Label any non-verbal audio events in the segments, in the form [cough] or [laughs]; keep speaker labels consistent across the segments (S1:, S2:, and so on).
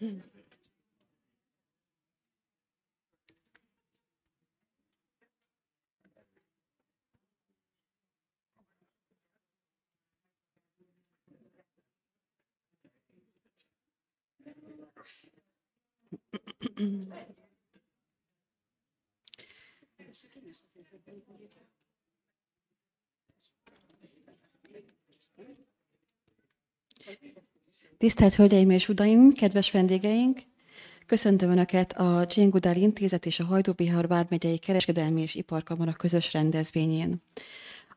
S1: you. Mm.
S2: Tisztelt Hölgyeim és Udaim, kedves vendégeink! Köszöntöm Önöket a Jane Goodall Intézet és a Hajdú-Bihar Vármegyei Kereskedelmi és Iparkamara közös rendezvényén.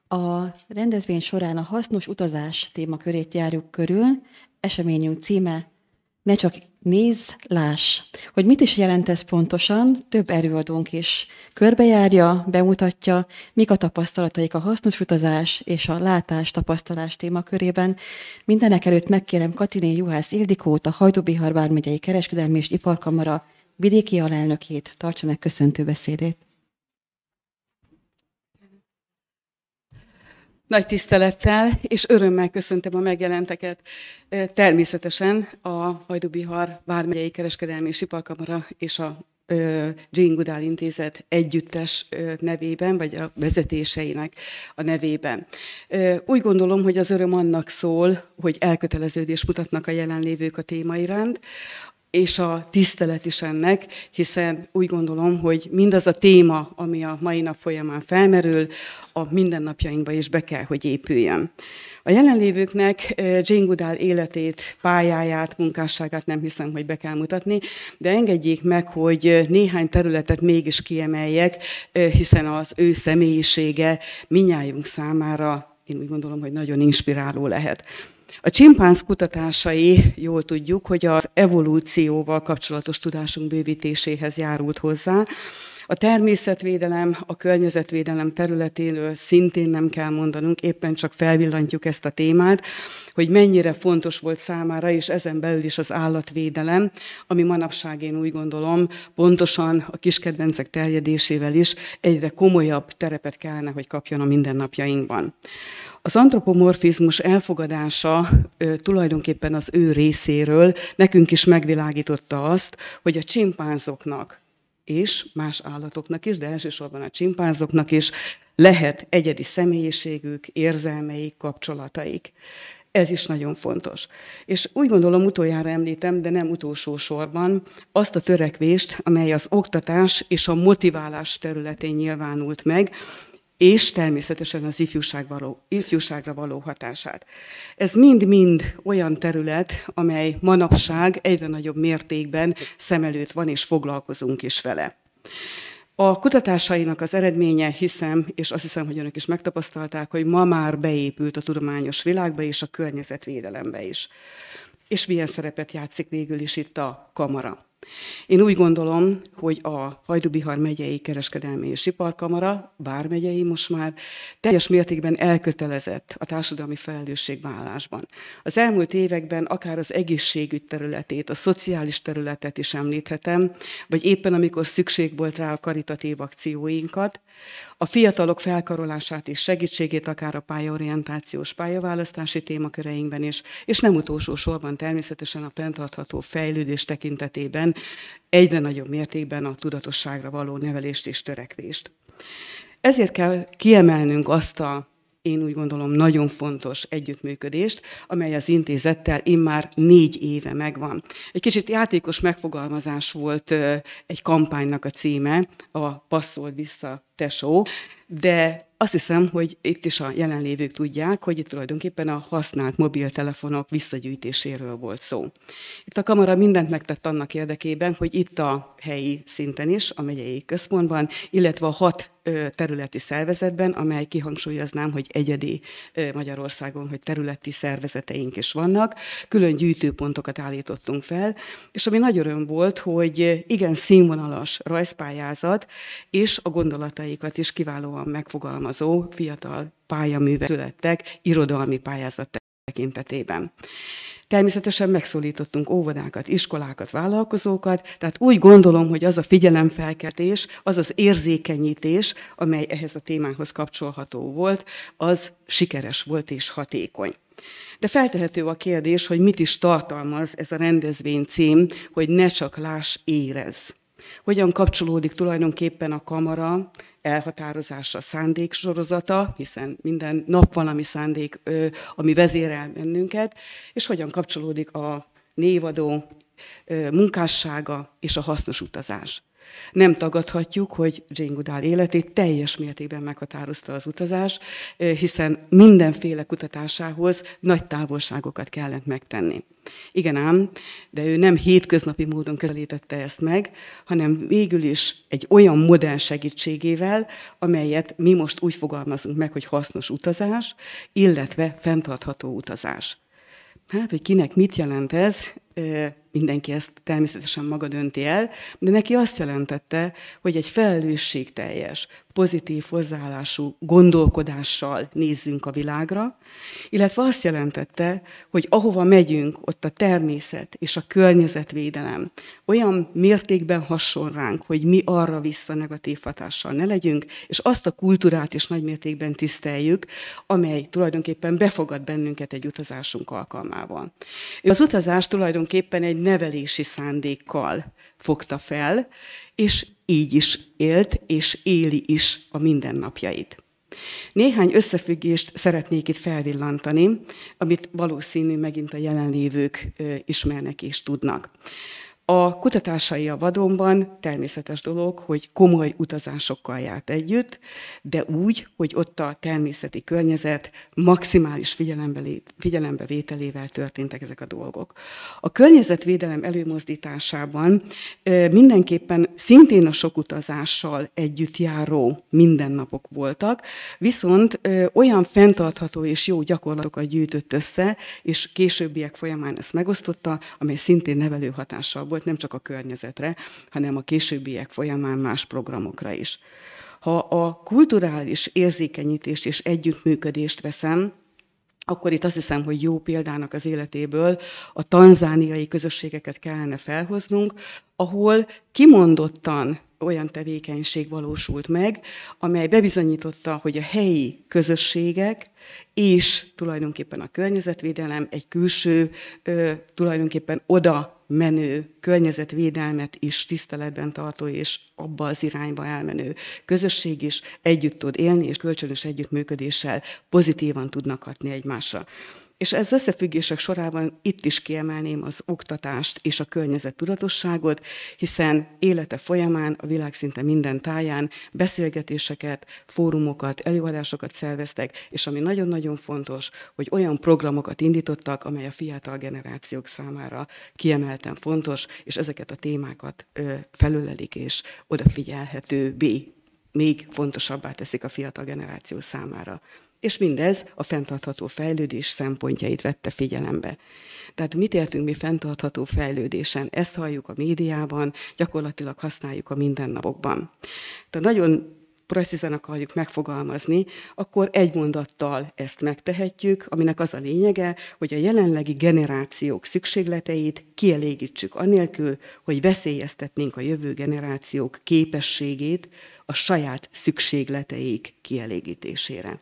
S2: A rendezvény során a hasznos utazás témakörét járjuk körül, eseményünk címe ne csak nézz, láss, hogy mit is jelent ez pontosan, több erőadónk is körbejárja, bemutatja, mik a tapasztalataik a hasznos utazás és a látás tapasztalás témakörében. Mindenek előtt megkérem Katiné Juhász Ildikót, a Hajdubihar bármegyei kereskedelmi és iparkamara vidéki alelnökét, tartsa meg köszöntő beszédét.
S1: Nagy tisztelettel és örömmel köszöntöm a megjelenteket természetesen a Hajdubihar Vármegyei Kereskedelmi és Iparkamara és a Jane Goodall Intézet együttes nevében, vagy a vezetéseinek a nevében. Úgy gondolom, hogy az öröm annak szól, hogy elköteleződést mutatnak a jelenlévők a téma iránt, és a tisztelet is ennek, hiszen úgy gondolom, hogy mindaz a téma, ami a mai nap folyamán felmerül, a mindennapjainkba is be kell, hogy épüljön. A jelenlévőknek eh, Jane Goodall életét, pályáját, munkásságát nem hiszem, hogy be kell mutatni, de engedjék meg, hogy eh, néhány területet mégis kiemeljek, eh, hiszen az ő személyisége minnyájunk számára én úgy gondolom, hogy nagyon inspiráló lehet. A csimpánz kutatásai, jól tudjuk, hogy az evolúcióval kapcsolatos tudásunk bővítéséhez járult hozzá. A természetvédelem, a környezetvédelem területéről szintén nem kell mondanunk, éppen csak felvillantjuk ezt a témát, hogy mennyire fontos volt számára, és ezen belül is az állatvédelem, ami manapság én úgy gondolom, pontosan a kiskedvencek terjedésével is egyre komolyabb terepet kellene, hogy kapjon a mindennapjainkban. Az antropomorfizmus elfogadása ö, tulajdonképpen az ő részéről nekünk is megvilágította azt, hogy a csimpánzoknak és más állatoknak is, de elsősorban a csimpánzoknak is lehet egyedi személyiségük, érzelmeik, kapcsolataik. Ez is nagyon fontos. És úgy gondolom, utoljára említem, de nem utolsó sorban, azt a törekvést, amely az oktatás és a motiválás területén nyilvánult meg, és természetesen az ifjúság való, ifjúságra való hatását. Ez mind-mind olyan terület, amely manapság egyre nagyobb mértékben szem előtt van, és foglalkozunk is vele. A kutatásainak az eredménye, hiszem, és azt hiszem, hogy önök is megtapasztalták, hogy ma már beépült a tudományos világba és a környezetvédelembe is. És milyen szerepet játszik végül is itt a kamara. Én úgy gondolom, hogy a Hajdubihar megyei kereskedelmi és iparkamara, bármegyei most már, teljes mértékben elkötelezett a társadalmi felelősségvállásban. Az elmúlt években akár az egészségügy területét, a szociális területet is említhetem, vagy éppen amikor szükség volt rá a karitatív akcióinkat, a fiatalok felkarolását és segítségét akár a pályaorientációs, pályaválasztási témaköreinkben is, és nem utolsó sorban természetesen a fenntartható fejlődés tekintetében egyre nagyobb mértékben a tudatosságra való nevelést és törekvést. Ezért kell kiemelnünk azt a én úgy gondolom nagyon fontos együttműködést, amely az intézettel immár négy éve megvan. Egy kicsit játékos megfogalmazás volt egy kampánynak a címe, a Passzol vissza tesó, de azt hiszem, hogy itt is a jelenlévők tudják, hogy itt tulajdonképpen a használt mobiltelefonok visszagyűjtéséről volt szó. Itt a kamara mindent megtett annak érdekében, hogy itt a helyi szinten is, a megyei központban, illetve a hat területi szervezetben, amely kihangsúlyoznám, hogy egyedi Magyarországon, hogy területi szervezeteink is vannak. Külön gyűjtőpontokat állítottunk fel, és ami nagy öröm volt, hogy igen színvonalas rajzpályázat, és a gondolataikat is kiválóan megfogalmazó fiatal pályaművek születtek irodalmi pályázat tekintetében. Természetesen megszólítottunk óvodákat, iskolákat, vállalkozókat, tehát úgy gondolom, hogy az a figyelemfelkeltés, az az érzékenyítés, amely ehhez a témához kapcsolható volt, az sikeres volt és hatékony. De feltehető a kérdés, hogy mit is tartalmaz ez a rendezvény cím, hogy ne csak láss, érez. Hogyan kapcsolódik tulajdonképpen a kamara elhatározása, szándék sorozata, hiszen minden nap valami szándék, ami vezérel bennünket, és hogyan kapcsolódik a névadó munkássága és a hasznos utazás. Nem tagadhatjuk, hogy Jane Goodall életét teljes mértékben meghatározta az utazás, eh, hiszen mindenféle kutatásához nagy távolságokat kellett megtenni. Igen ám, de ő nem hétköznapi módon közelítette ezt meg, hanem végül is egy olyan modell segítségével, amelyet mi most úgy fogalmazunk meg, hogy hasznos utazás, illetve fenntartható utazás. Hát, hogy kinek mit jelent ez, mindenki ezt természetesen maga dönti el, de neki azt jelentette, hogy egy felelősségteljes, pozitív hozzáállású gondolkodással nézzünk a világra, illetve azt jelentette, hogy ahova megyünk, ott a természet és a környezetvédelem olyan mértékben hasson ránk, hogy mi arra vissza negatív hatással ne legyünk, és azt a kultúrát is nagy mértékben tiszteljük, amely tulajdonképpen befogad bennünket egy utazásunk alkalmával. Az utazás tulajdonképpen tulajdonképpen egy nevelési szándékkal fogta fel, és így is élt és éli is a mindennapjait. Néhány összefüggést szeretnék itt felvillantani, amit valószínű megint a jelenlévők ismernek és tudnak. A kutatásai a vadonban természetes dolog, hogy komoly utazásokkal járt együtt, de úgy, hogy ott a természeti környezet maximális figyelembe, figyelembevételével történtek ezek a dolgok. A környezetvédelem előmozdításában mindenképpen szintén a sok utazással együtt járó mindennapok voltak, viszont olyan fenntartható és jó gyakorlatokat gyűjtött össze, és későbbiek folyamán ezt megosztotta, amely szintén nevelő hatással volt nem csak a környezetre, hanem a későbbiek folyamán más programokra is. Ha a kulturális érzékenyítést és együttműködést veszem, akkor itt azt hiszem, hogy jó példának az életéből a tanzániai közösségeket kellene felhoznunk, ahol kimondottan olyan tevékenység valósult meg, amely bebizonyította, hogy a helyi közösségek és tulajdonképpen a környezetvédelem egy külső, tulajdonképpen oda menő környezetvédelmet is tiszteletben tartó és abba az irányba elmenő közösség is együtt tud élni, és kölcsönös együttműködéssel pozitívan tudnak hatni egymásra. És ez összefüggések sorában itt is kiemelném az oktatást és a környezettudatosságot, hiszen élete folyamán a világ szinte minden táján beszélgetéseket, fórumokat, előadásokat szerveztek, és ami nagyon-nagyon fontos, hogy olyan programokat indítottak, amely a fiatal generációk számára kiemelten fontos, és ezeket a témákat felülelik és odafigyelhetővé, még fontosabbá teszik a fiatal generáció számára és mindez a fenntartható fejlődés szempontjait vette figyelembe. Tehát mit értünk mi fenntartható fejlődésen? Ezt halljuk a médiában, gyakorlatilag használjuk a mindennapokban. Tehát nagyon precízen akarjuk megfogalmazni, akkor egy mondattal ezt megtehetjük, aminek az a lényege, hogy a jelenlegi generációk szükségleteit kielégítsük anélkül, hogy veszélyeztetnénk a jövő generációk képességét a saját szükségleteik kielégítésére.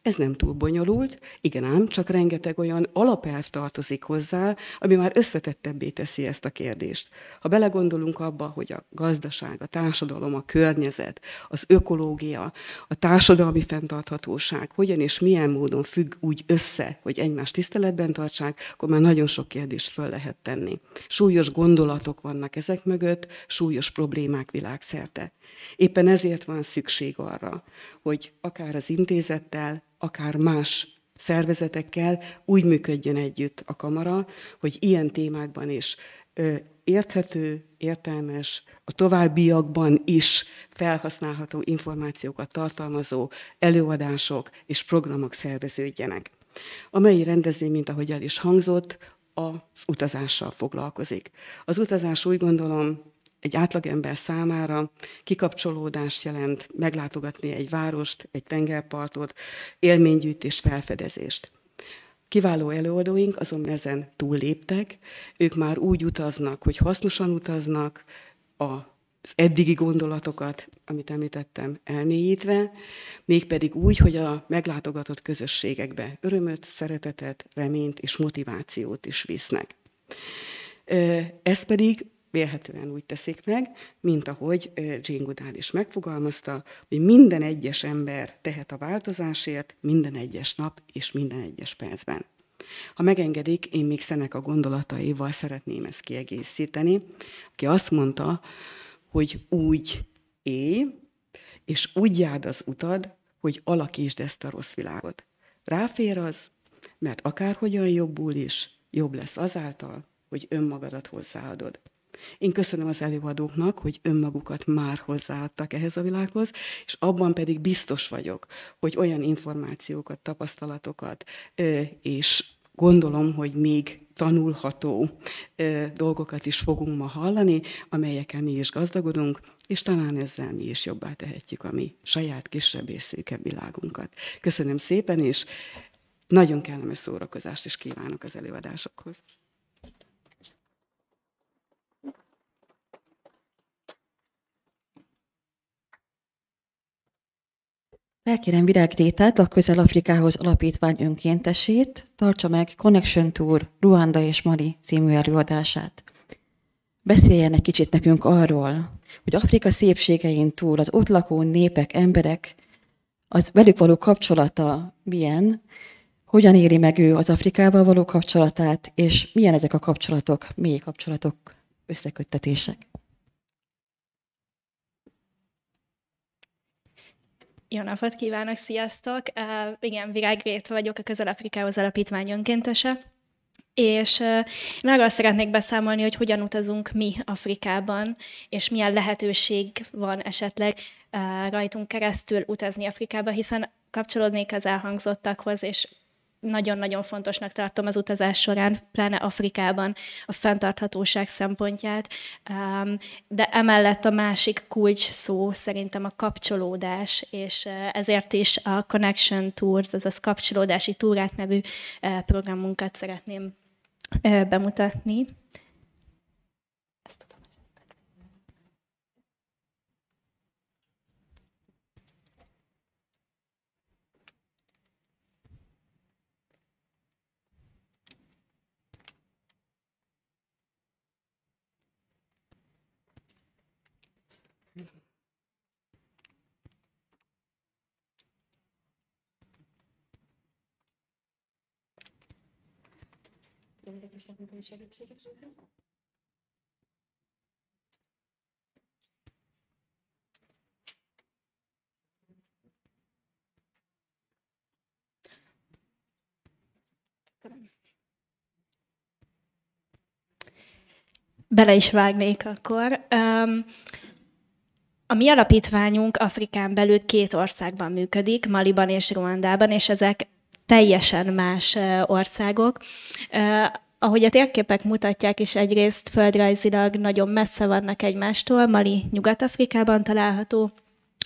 S1: Ez nem túl bonyolult, igen ám, csak rengeteg olyan alapelv tartozik hozzá, ami már összetettebbé teszi ezt a kérdést. Ha belegondolunk abba, hogy a gazdaság, a társadalom, a környezet, az ökológia, a társadalmi fenntarthatóság hogyan és milyen módon függ úgy össze, hogy egymást tiszteletben tartsák, akkor már nagyon sok kérdést föl lehet tenni. Súlyos gondolatok vannak ezek mögött, súlyos problémák világszerte. Éppen ezért van szükség arra, hogy akár az intézettel, akár más szervezetekkel úgy működjön együtt a kamara, hogy ilyen témákban is érthető, értelmes, a továbbiakban is felhasználható információkat tartalmazó előadások és programok szerveződjenek. A mai rendezvény, mint ahogy el is hangzott, az utazással foglalkozik. Az utazás úgy gondolom egy átlagember számára kikapcsolódást jelent meglátogatni egy várost, egy tengerpartot, élménygyűjtés, felfedezést. Kiváló előadóink azon ezen túlléptek, ők már úgy utaznak, hogy hasznosan utaznak, az eddigi gondolatokat, amit említettem, elmélyítve, mégpedig úgy, hogy a meglátogatott közösségekbe örömöt, szeretetet, reményt és motivációt is visznek. Ez pedig vélhetően úgy teszik meg, mint ahogy Jane Goodall is megfogalmazta, hogy minden egyes ember tehet a változásért, minden egyes nap és minden egyes percben. Ha megengedik, én még Szenek a gondolataival szeretném ezt kiegészíteni, aki azt mondta, hogy úgy élj, és úgy járd az utad, hogy alakítsd ezt a rossz világot. Ráfér az, mert akárhogyan jobbul is, jobb lesz azáltal, hogy önmagadat hozzáadod. Én köszönöm az előadóknak, hogy önmagukat már hozzáadtak ehhez a világhoz, és abban pedig biztos vagyok, hogy olyan információkat, tapasztalatokat, és gondolom, hogy még tanulható dolgokat is fogunk ma hallani, amelyekkel mi is gazdagodunk, és talán ezzel mi is jobbá tehetjük a mi saját kisebb és szűkebb világunkat. Köszönöm szépen, és nagyon kellemes szórakozást is kívánok az előadásokhoz.
S2: Felkérem Virág Rétát, a Közel-Afrikához Alapítvány önkéntesét, tartsa meg Connection Tour Ruanda és Mali című előadását. Beszéljen egy kicsit nekünk arról, hogy Afrika szépségein túl az ott lakó népek, emberek, az velük való kapcsolata milyen, hogyan éri meg ő az Afrikával való kapcsolatát, és milyen ezek a kapcsolatok, mély kapcsolatok, összeköttetések?
S3: Jó napot kívánok, sziasztok! Uh, igen, Virág Rét vagyok, a Közel-Afrikához Alapítvány önkéntese. És én arról szeretnék beszámolni, hogy hogyan utazunk mi Afrikában, és milyen lehetőség van esetleg rajtunk keresztül utazni Afrikába, hiszen kapcsolódnék az elhangzottakhoz, és nagyon-nagyon fontosnak tartom az utazás során, pláne Afrikában a fenntarthatóság szempontját, de emellett a másik kulcs szó szerintem a kapcsolódás, és e, ezért is a Connection Tours, azaz kapcsolódási túrák nevű e, programunkat szeretném e, bemutatni.
S2: és technikai segítséget nyújtani.
S3: Bele is vágnék akkor. Um, a mi alapítványunk Afrikán belül két országban működik, Maliban és Ruandában, és ezek teljesen más országok ahogy a térképek mutatják is egyrészt földrajzilag nagyon messze vannak egymástól, Mali Nyugat-Afrikában található,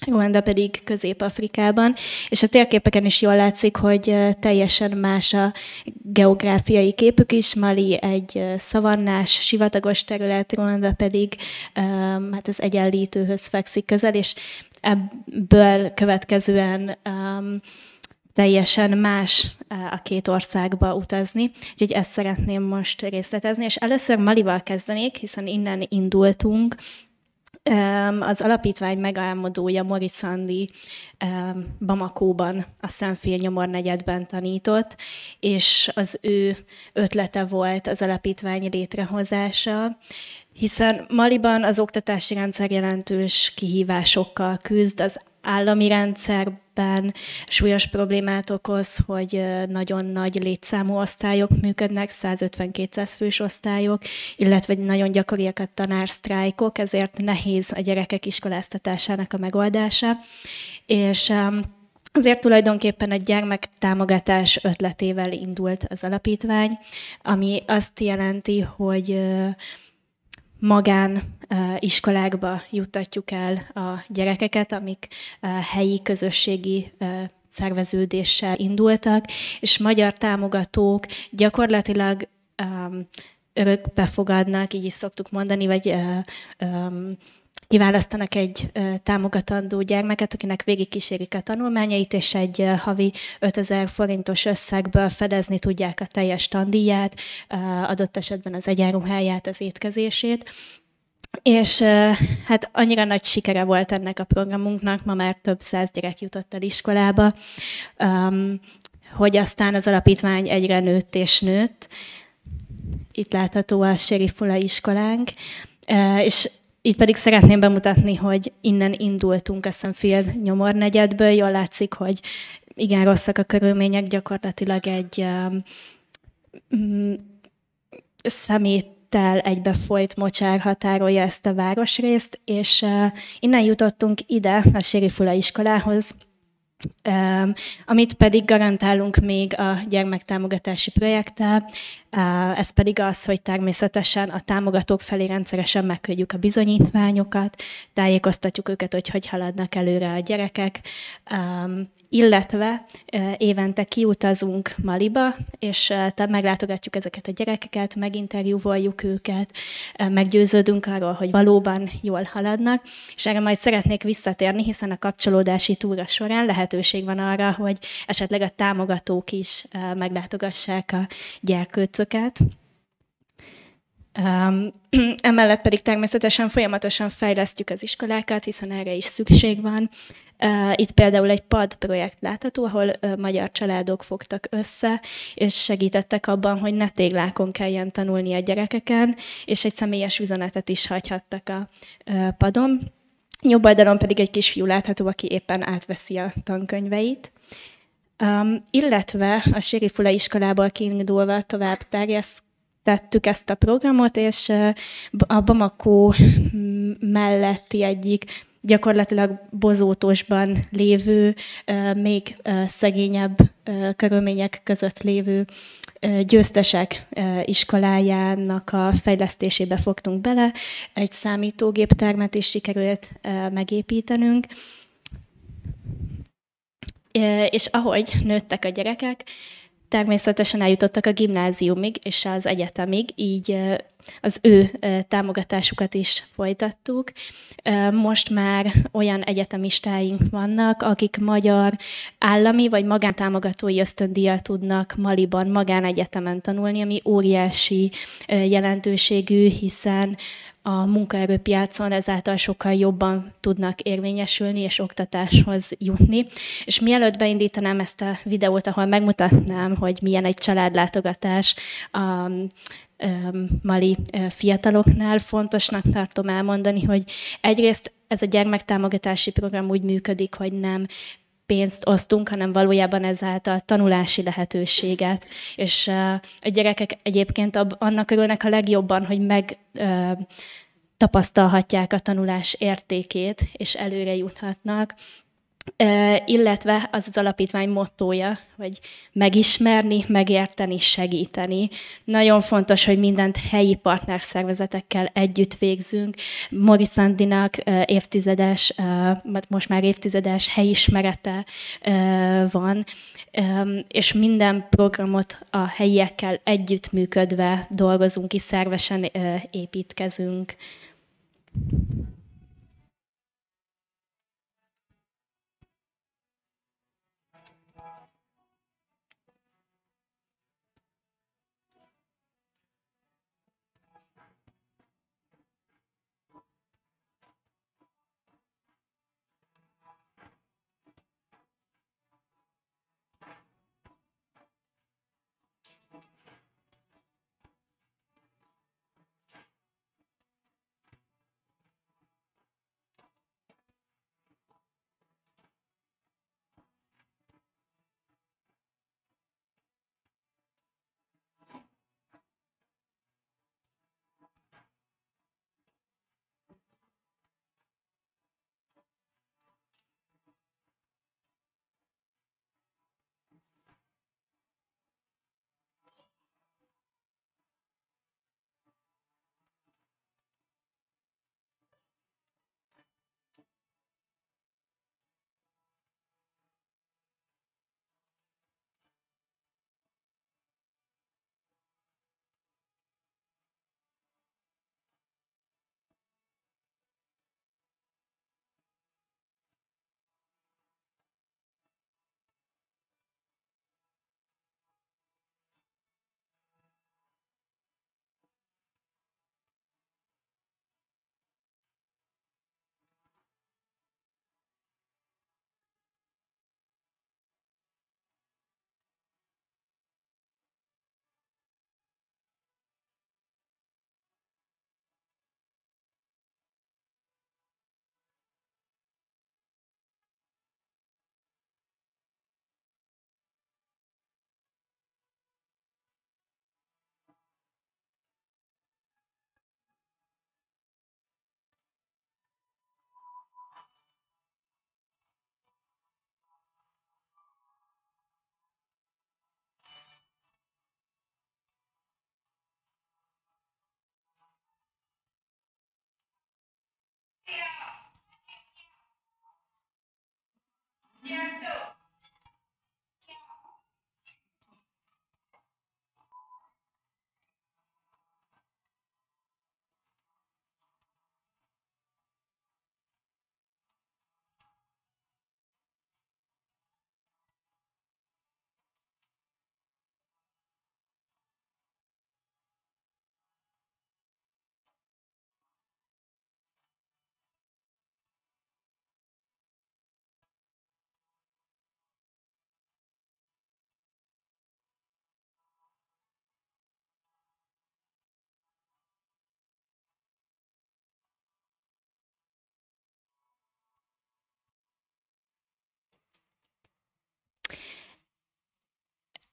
S3: Ruanda pedig Közép-Afrikában, és a térképeken is jól látszik, hogy teljesen más a geográfiai képük is. Mali egy szavannás, sivatagos terület, Ruanda pedig hát az egyenlítőhöz fekszik közel, és ebből következően um, teljesen más eh, a két országba utazni. Úgyhogy ezt szeretném most részletezni, és először Malival kezdenék, hiszen innen indultunk, az alapítvány megálmodója Mori Szandi Bamakóban, a Szentfél Nyomor negyedben tanított, és az ő ötlete volt az alapítvány létrehozása hiszen Maliban az oktatási rendszer jelentős kihívásokkal küzd, az állami rendszerben súlyos problémát okoz, hogy nagyon nagy létszámú osztályok működnek, 150-200 fős osztályok, illetve nagyon gyakoriak a tanársztrájkok, ezért nehéz a gyerekek iskoláztatásának a megoldása. És ezért tulajdonképpen a támogatás ötletével indult az alapítvány, ami azt jelenti, hogy magán iskolákba juttatjuk el a gyerekeket, amik helyi közösségi szerveződéssel indultak, és magyar támogatók gyakorlatilag örökbefogadnak, így is szoktuk mondani, vagy kiválasztanak egy támogatandó gyermeket, akinek végigkísérik a tanulmányait, és egy havi 5000 forintos összegből fedezni tudják a teljes tandíját, adott esetben az egyenruháját, az étkezését. És hát annyira nagy sikere volt ennek a programunknak, ma már több száz gyerek jutott el iskolába, hogy aztán az alapítvány egyre nőtt és nőtt. Itt látható a Serifula iskolánk, és itt pedig szeretném bemutatni, hogy innen indultunk nyomor nyomornegyedből. Jól látszik, hogy igen rosszak a körülmények, gyakorlatilag egy um, mm, szeméttel egybefolyt mocsár határolja ezt a városrészt, és uh, innen jutottunk ide, a Sérifula iskolához, um, amit pedig garantálunk még a gyermektámogatási projekttel ez pedig az, hogy természetesen a támogatók felé rendszeresen megküldjük a bizonyítványokat, tájékoztatjuk őket, hogy hogy haladnak előre a gyerekek, illetve évente kiutazunk Maliba, és meglátogatjuk ezeket a gyerekeket, meginterjúvoljuk őket, meggyőződünk arról, hogy valóban jól haladnak, és erre majd szeretnék visszatérni, hiszen a kapcsolódási túra során lehetőség van arra, hogy esetleg a támogatók is meglátogassák a gyerkőcöket, eszközöket. [clears throat] Emellett pedig természetesen folyamatosan fejlesztjük az iskolákat, hiszen erre is szükség van. Itt például egy PAD projekt látható, ahol magyar családok fogtak össze, és segítettek abban, hogy ne téglákon kelljen tanulni a gyerekeken, és egy személyes üzenetet is hagyhattak a padon. Jobb oldalon pedig egy kisfiú látható, aki éppen átveszi a tankönyveit. Um, illetve a Sérifula iskolából kiindulva tovább terjesztettük ezt a programot, és a Bamako melletti egyik gyakorlatilag bozótosban lévő, még szegényebb körülmények között lévő győztesek iskolájának a fejlesztésébe fogtunk bele. Egy számítógéptermet is sikerült megépítenünk, és ahogy nőttek a gyerekek, természetesen eljutottak a gimnáziumig és az egyetemig, így az ő támogatásukat is folytattuk. Most már olyan egyetemistáink vannak, akik magyar állami vagy magántámogatói ösztöndíjat tudnak Maliban magánegyetemen tanulni, ami óriási jelentőségű, hiszen a munkaerőpiacon ezáltal sokkal jobban tudnak érvényesülni és oktatáshoz jutni. És mielőtt beindítanám ezt a videót, ahol megmutatnám, hogy milyen egy családlátogatás a mali fiataloknál, fontosnak tartom elmondani, hogy egyrészt ez a gyermektámogatási program úgy működik, hogy nem pénzt osztunk, hanem valójában ezáltal tanulási lehetőséget. És a gyerekek egyébként annak örülnek a legjobban, hogy meg tapasztalhatják a tanulás értékét, és előre juthatnak illetve az az alapítvány mottója, hogy megismerni, megérteni, segíteni. Nagyon fontos, hogy mindent helyi partnerszervezetekkel együtt végzünk. Mori Szandinak évtizedes, most már évtizedes helyismerete van, és minden programot a helyiekkel együttműködve dolgozunk és szervesen építkezünk.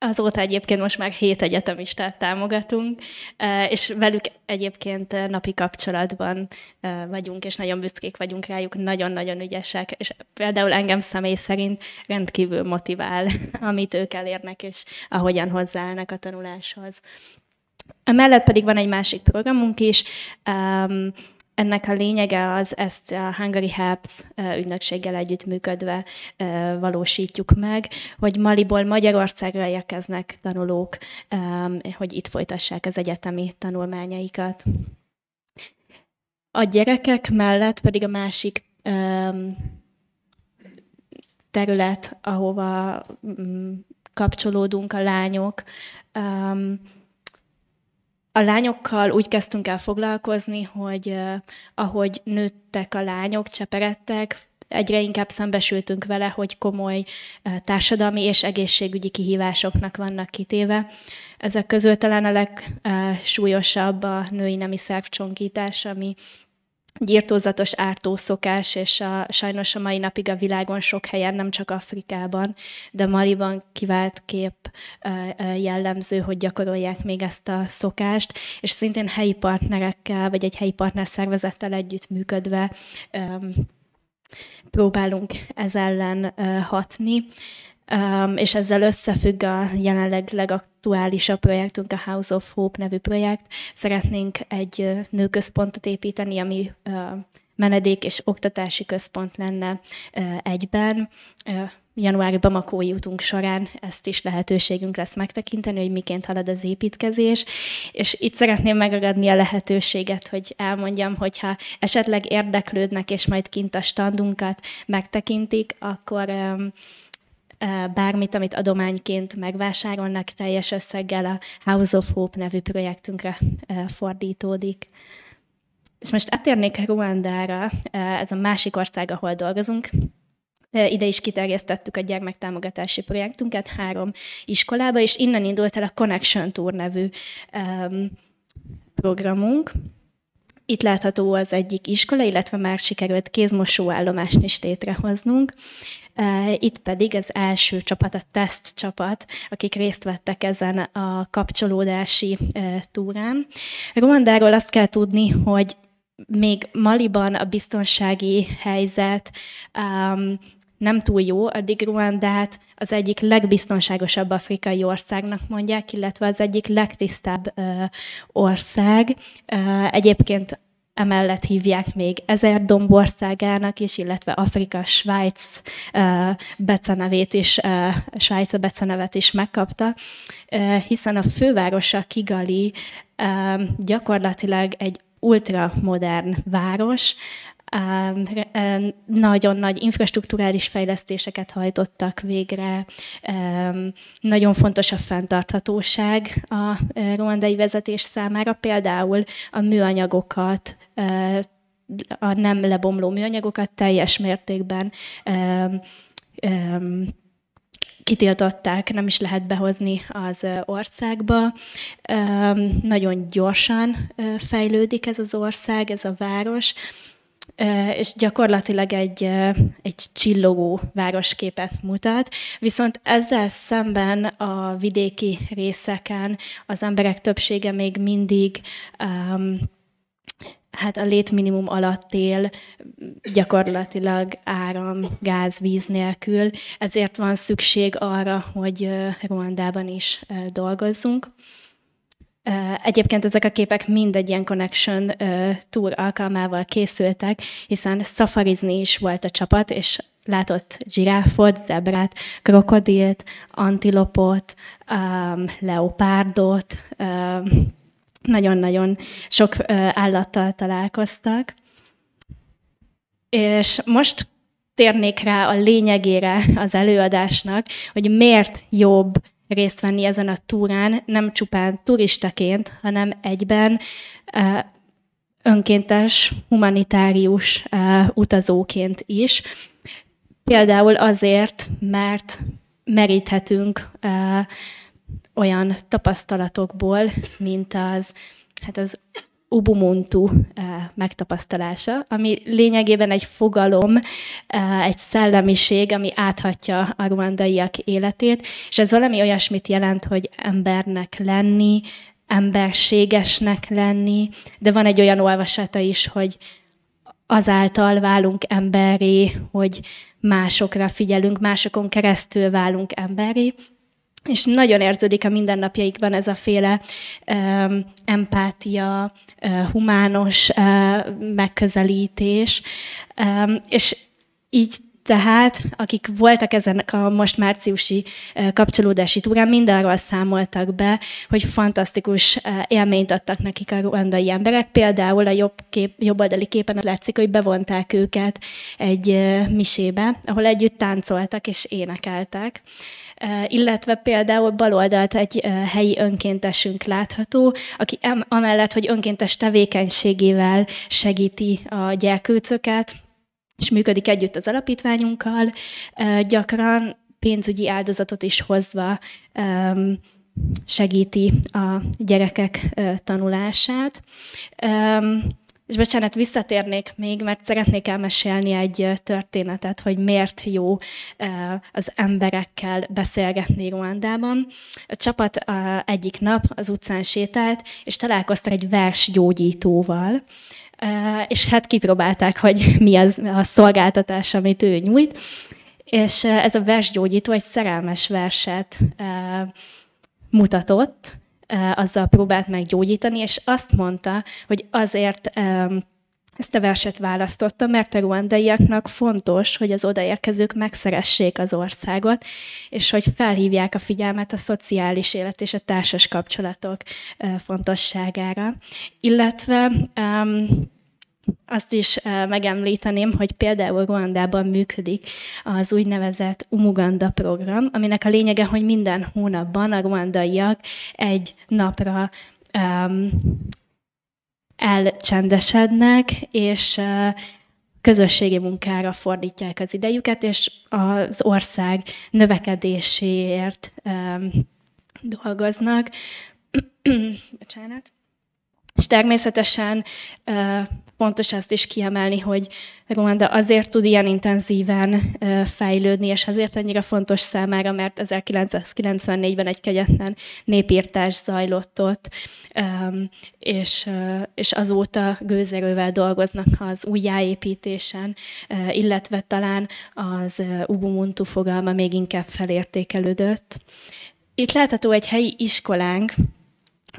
S3: Azóta egyébként most már hét egyetemistát támogatunk, e, és velük egyébként e, napi kapcsolatban e, vagyunk, és nagyon büszkék vagyunk rájuk, nagyon-nagyon ügyesek, és például engem személy szerint rendkívül motivál, [laughs] amit ők elérnek, és ahogyan hozzáállnak a tanuláshoz. Emellett pedig van egy másik programunk is, ennek a lényege az, ezt a Hungary Helps ügynökséggel együttműködve valósítjuk meg, hogy Maliból Magyarországra érkeznek tanulók, hogy itt folytassák az egyetemi tanulmányaikat. A gyerekek mellett pedig a másik terület, ahova mm, kapcsolódunk a lányok, a lányokkal úgy kezdtünk el foglalkozni, hogy ahogy nőttek a lányok, cseperedtek, egyre inkább szembesültünk vele, hogy komoly társadalmi és egészségügyi kihívásoknak vannak kitéve. Ezek közül talán a legsúlyosabb a női nemi szervcsonkítás, ami gyirtózatos ártószokás, és a, sajnos a mai napig a világon sok helyen, nem csak Afrikában, de Maliban kivált kép jellemző, hogy gyakorolják még ezt a szokást, és szintén helyi partnerekkel, vagy egy helyi szervezettel együtt működve próbálunk ez ellen hatni. Um, és ezzel összefügg a jelenleg legaktuálisabb projektünk, a House of Hope nevű projekt. Szeretnénk egy nőközpontot építeni, ami uh, menedék és oktatási központ lenne uh, egyben. Uh, januári Bamakói utunk során ezt is lehetőségünk lesz megtekinteni, hogy miként halad az építkezés, és itt szeretném megragadni a lehetőséget, hogy elmondjam, hogyha esetleg érdeklődnek, és majd kint a standunkat megtekintik, akkor um, bármit, amit adományként megvásárolnak, teljes összeggel a House of Hope nevű projektünkre fordítódik. És most átérnék Ruandára, ez a másik ország, ahol dolgozunk. Ide is kiterjesztettük a gyermektámogatási projektünket három iskolába, és innen indult el a Connection Tour nevű um, programunk. Itt látható az egyik iskola, illetve már sikerült kézmosó állomást is létrehoznunk, E, itt pedig az első csapat, a teszt csapat, akik részt vettek ezen a kapcsolódási e, túrán. Rwandáról azt kell tudni, hogy még Maliban a biztonsági helyzet um, nem túl jó, addig Ruandát az egyik legbiztonságosabb afrikai országnak mondják, illetve az egyik legtisztább ö, e, ország. Ö, egyébként emellett hívják még ezer dombországának is, illetve Afrika Svájc becenevét is, Svájca becenevet is megkapta, hiszen a fővárosa Kigali gyakorlatilag egy ultramodern város, nagyon nagy infrastruktúrális fejlesztéseket hajtottak végre, nagyon fontos a fenntarthatóság a ruandai vezetés számára, például a műanyagokat a nem lebomló műanyagokat teljes mértékben kitiltották, nem is lehet behozni az országba. nagyon gyorsan fejlődik ez az ország, ez a város és gyakorlatilag egy, egy csillogó városképet mutat, viszont ezzel szemben a vidéki részeken az emberek többsége még mindig um, hát a létminimum alatt él, gyakorlatilag áram, gáz, víz nélkül, ezért van szükség arra, hogy Ruandában is dolgozzunk. Egyébként ezek a képek mind egy ilyen Connection tour alkalmával készültek, hiszen szafarizni is volt a csapat, és látott zsiráfot, zebrát, krokodilt, antilopot, leopárdot, nagyon-nagyon sok állattal találkoztak. És most térnék rá a lényegére az előadásnak, hogy miért jobb részt venni ezen a túrán, nem csupán turistaként, hanem egyben eh, önkéntes, humanitárius eh, utazóként is. Például azért, mert meríthetünk eh, olyan tapasztalatokból, mint az, hát az Ubumuntu eh, megtapasztalása, ami lényegében egy fogalom, eh, egy szellemiség, ami áthatja a ruandaiak életét, és ez valami olyasmit jelent, hogy embernek lenni, emberségesnek lenni, de van egy olyan olvasata is, hogy azáltal válunk emberré, hogy másokra figyelünk, másokon keresztül válunk emberré, és nagyon érződik a mindennapjaikban ez a féle ö, empátia, ö, humános ö, megközelítés. Ö, és így tehát, akik voltak ezen a most márciusi kapcsolódási túrán, mindarról számoltak be, hogy fantasztikus élményt adtak nekik a ruandai emberek. Például a jobb, kép, jobb oldali képen látszik, hogy bevonták őket egy misébe, ahol együtt táncoltak és énekeltek illetve például baloldalt egy helyi önkéntesünk látható, aki amellett, hogy önkéntes tevékenységével segíti a gyerkőcöket, és működik együtt az alapítványunkkal, gyakran pénzügyi áldozatot is hozva segíti a gyerekek tanulását. És bocsánat, visszatérnék még, mert szeretnék elmesélni egy történetet, hogy miért jó az emberekkel beszélgetni Ruandában. A csapat egyik nap az utcán sétált, és találkoztak egy versgyógyítóval, és hát kipróbálták, hogy mi az a szolgáltatás, amit ő nyújt. És ez a versgyógyító egy szerelmes verset mutatott, azzal próbált meg gyógyítani, és azt mondta, hogy azért ezt a verset választotta, mert a ruandaiaknak fontos, hogy az odaérkezők megszeressék az országot, és hogy felhívják a figyelmet a szociális élet és a társas kapcsolatok fontosságára. Illetve um, azt is megemlíteném, hogy például Ruandában működik az úgynevezett Umuganda program, aminek a lényege, hogy minden hónapban a ruandaiak egy napra um, elcsendesednek, és uh, közösségi munkára fordítják az idejüket, és az ország növekedéséért um, dolgoznak. [clears throat] Bocsánat. És természetesen fontos azt is kiemelni, hogy Ruanda azért tud ilyen intenzíven fejlődni, és azért ennyire fontos számára, mert 1994-ben egy kegyetlen népírtás zajlott ott, és, és azóta gőzerővel dolgoznak az újjáépítésen, illetve talán az Ubumuntu fogalma még inkább felértékelődött. Itt látható egy helyi iskolánk,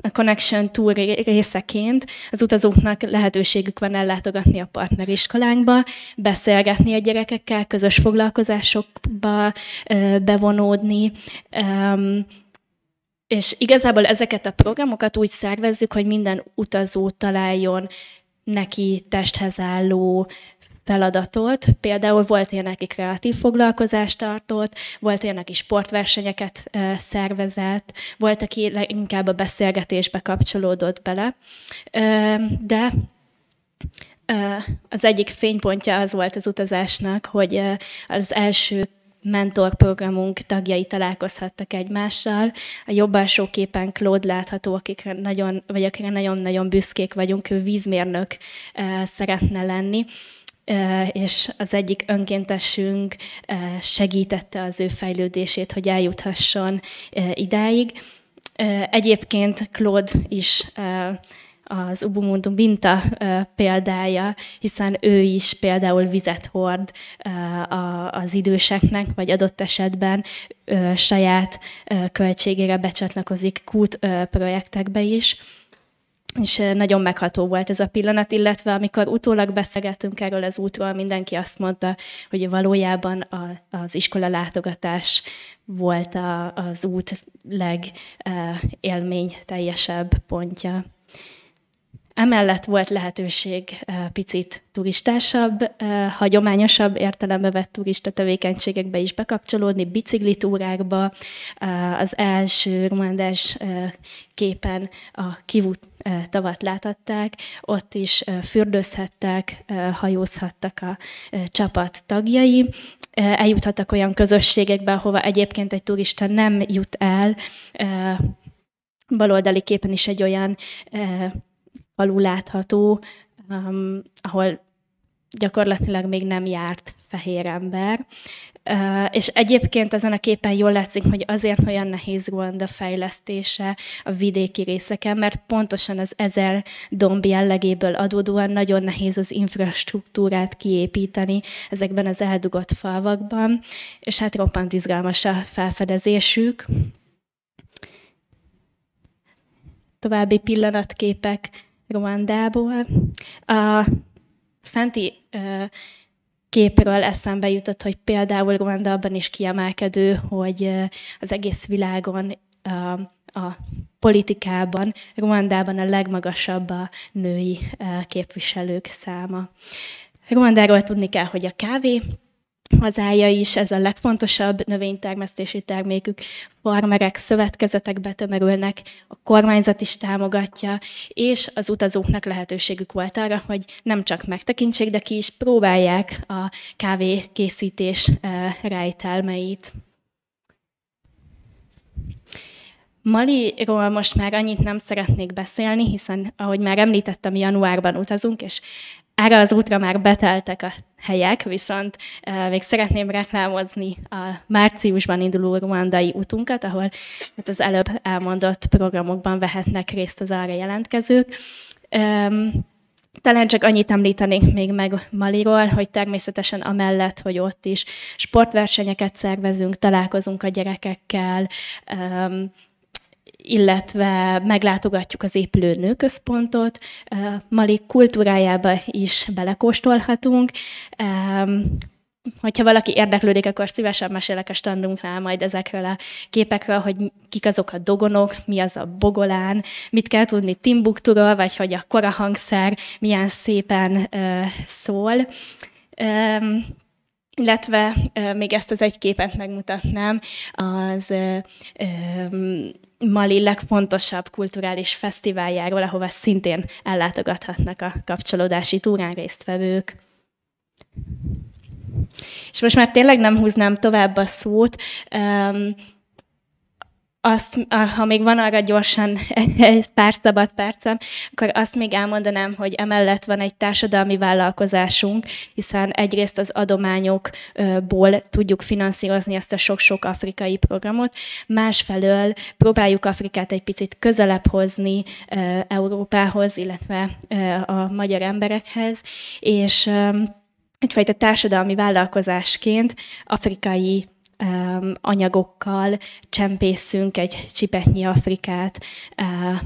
S3: a Connection Tour részeként az utazóknak lehetőségük van ellátogatni a partneriskolánkba, beszélgetni a gyerekekkel, közös foglalkozásokba bevonódni, és igazából ezeket a programokat úgy szervezzük, hogy minden utazó találjon neki testhez álló feladatot. Például volt ilyen, aki kreatív foglalkozást tartott, volt ilyen, aki sportversenyeket szervezett, volt, aki inkább a beszélgetésbe kapcsolódott bele. De az egyik fénypontja az volt az utazásnak, hogy az első mentorprogramunk tagjai találkozhattak egymással. A jobb alsó képen Claude látható, akikre nagyon, vagy akikre nagyon-nagyon büszkék vagyunk, ő vízmérnök szeretne lenni, és az egyik önkéntesünk segítette az ő fejlődését, hogy eljuthasson idáig. Egyébként Claude is az Ubumundu Binta példája, hiszen ő is például vizet hord az időseknek, vagy adott esetben saját költségére becsatlakozik kút projektekbe is és eh, nagyon megható volt ez a pillanat, illetve amikor utólag beszélgettünk erről az útról, mindenki azt mondta, hogy valójában a, az iskola látogatás volt a, az út legélmény eh, teljesebb pontja. Emellett volt lehetőség eh, picit turistásabb, hagyományosabb értelembe vett turista tevékenységekbe is bekapcsolódni, biciklitúrákba. Az első romandás képen a kivut tavat láthatták, ott is fürdőzhettek, hajózhattak a csapat tagjai, eljuthattak olyan közösségekbe, hova egyébként egy turista nem jut el. Baloldali képen is egy olyan falu látható, ahol gyakorlatilag még nem járt fehér ember. és egyébként ezen a képen jól látszik, hogy azért olyan nehéz Ruanda fejlesztése a vidéki részeken, mert pontosan az ezer domb jellegéből adódóan nagyon nehéz az infrastruktúrát kiépíteni ezekben az eldugott falvakban, és hát roppant izgalmas a felfedezésük. További pillanatképek Ruandából. A fenti ö, képről eszembe jutott, hogy például abban is kiemelkedő, hogy az egész világon a politikában, Rwandában a legmagasabb a női képviselők száma. Rwandáról tudni kell, hogy a kávé hazája is, ez a legfontosabb növénytermesztési termékük, farmerek, szövetkezetek betömörülnek, a kormányzat is támogatja, és az utazóknak lehetőségük volt arra, hogy nem csak megtekintsék, de ki is próbálják a kávé készítés rejtelmeit. Maliról most már annyit nem szeretnék beszélni, hiszen ahogy már említettem, januárban utazunk, és erre az útra már beteltek a helyek, viszont még szeretném reklámozni a márciusban induló ruandai utunkat, ahol hát az előbb elmondott programokban vehetnek részt az arra jelentkezők. Talán csak annyit említenék még meg Maliról, hogy természetesen amellett, hogy ott is sportversenyeket szervezünk, találkozunk a gyerekekkel, illetve meglátogatjuk az épülő nőközpontot, Malik kultúrájába is belekóstolhatunk. Hogyha valaki érdeklődik, akkor szívesen mesélek a standunknál majd ezekről a képekről, hogy kik azok a dogonok, mi az a bogolán, mit kell tudni Timbukturól, vagy hogy a korahangszer milyen szépen szól illetve még ezt az egy képet megmutatnám, az Mali legfontosabb kulturális fesztiváljáról, ahova szintén ellátogathatnak a kapcsolódási túrán résztvevők. És most már tényleg nem húznám tovább a szót, azt, ha még van arra gyorsan [laughs] egy pár szabad percem, akkor azt még elmondanám, hogy emellett van egy társadalmi vállalkozásunk, hiszen egyrészt az adományokból tudjuk finanszírozni ezt a sok-sok afrikai programot, másfelől próbáljuk Afrikát egy picit közelebb hozni Európához, illetve a magyar emberekhez, és egyfajta társadalmi vállalkozásként afrikai um, anyagokkal csempészünk egy csipetnyi Afrikát uh,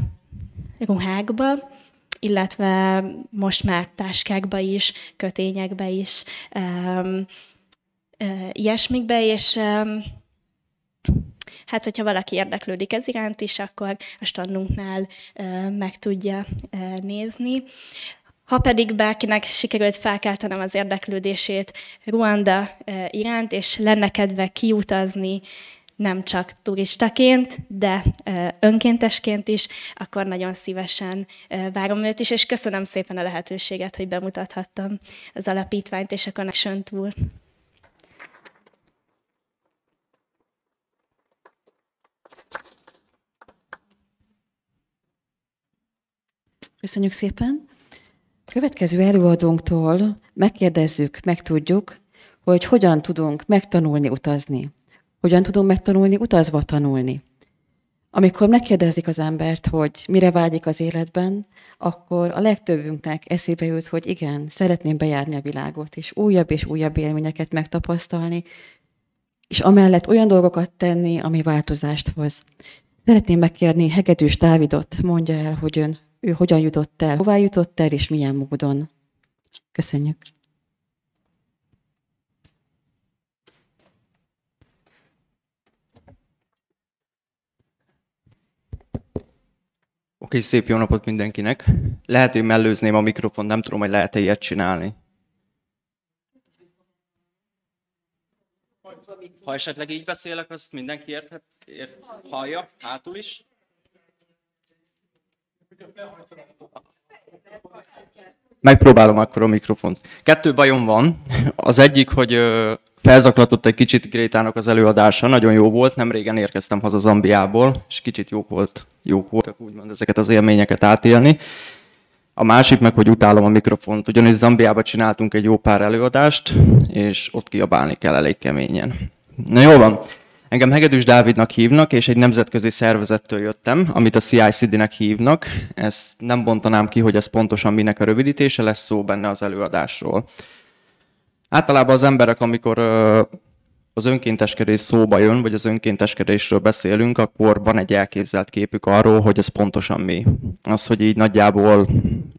S3: ruhákba, illetve most már táskákba is, kötényekbe is, um, uh, ilyesmikbe, és um, hát hogyha valaki érdeklődik ez iránt is, akkor a standunknál uh, meg tudja uh, nézni. Ha pedig bárkinek sikerült felkeltenem az érdeklődését Ruanda eh, iránt, és lenne kedve kiutazni nem csak turistaként, de eh, önkéntesként is, akkor nagyon szívesen eh, várom őt is, és köszönöm szépen a lehetőséget, hogy bemutathattam az alapítványt és a Connection Tour.
S2: Köszönjük szépen! Következő előadónktól megkérdezzük, megtudjuk, hogy hogyan tudunk megtanulni utazni. Hogyan tudunk megtanulni utazva tanulni. Amikor megkérdezik az embert, hogy mire vágyik az életben, akkor a legtöbbünknek eszébe jut, hogy igen, szeretném bejárni a világot, és újabb és újabb élményeket megtapasztalni, és amellett olyan dolgokat tenni, ami változást hoz. Szeretném megkérni Hegedűs Dávidot, mondja el, hogy ön ő hogyan jutott el, hová jutott el, és milyen módon. Köszönjük.
S4: Oké, okay, szép jó napot mindenkinek. Lehet, hogy mellőzném a mikrofon, nem tudom, hogy lehet-e ilyet csinálni. Ha esetleg így beszélek, azt mindenki érthet, ért, hallja, hátul is. Megpróbálom akkor a mikrofont. Kettő bajom van. Az egyik, hogy felzaklatott egy kicsit Grétának az előadása, nagyon jó volt, nem régen érkeztem haza Zambiából, és kicsit jók, volt, jók voltak úgymond ezeket az élményeket átélni. A másik meg, hogy utálom a mikrofont, ugyanis Zambiába csináltunk egy jó pár előadást, és ott kiabálni kell elég keményen. Na jó van, Engem Hegedűs Dávidnak hívnak, és egy nemzetközi szervezettől jöttem, amit a CICD-nek hívnak. Ezt nem bontanám ki, hogy ez pontosan minek a rövidítése, lesz szó benne az előadásról. Általában az emberek, amikor az önkénteskedés szóba jön, vagy az önkénteskedésről beszélünk, akkor van egy elképzelt képük arról, hogy ez pontosan mi. Az, hogy így nagyjából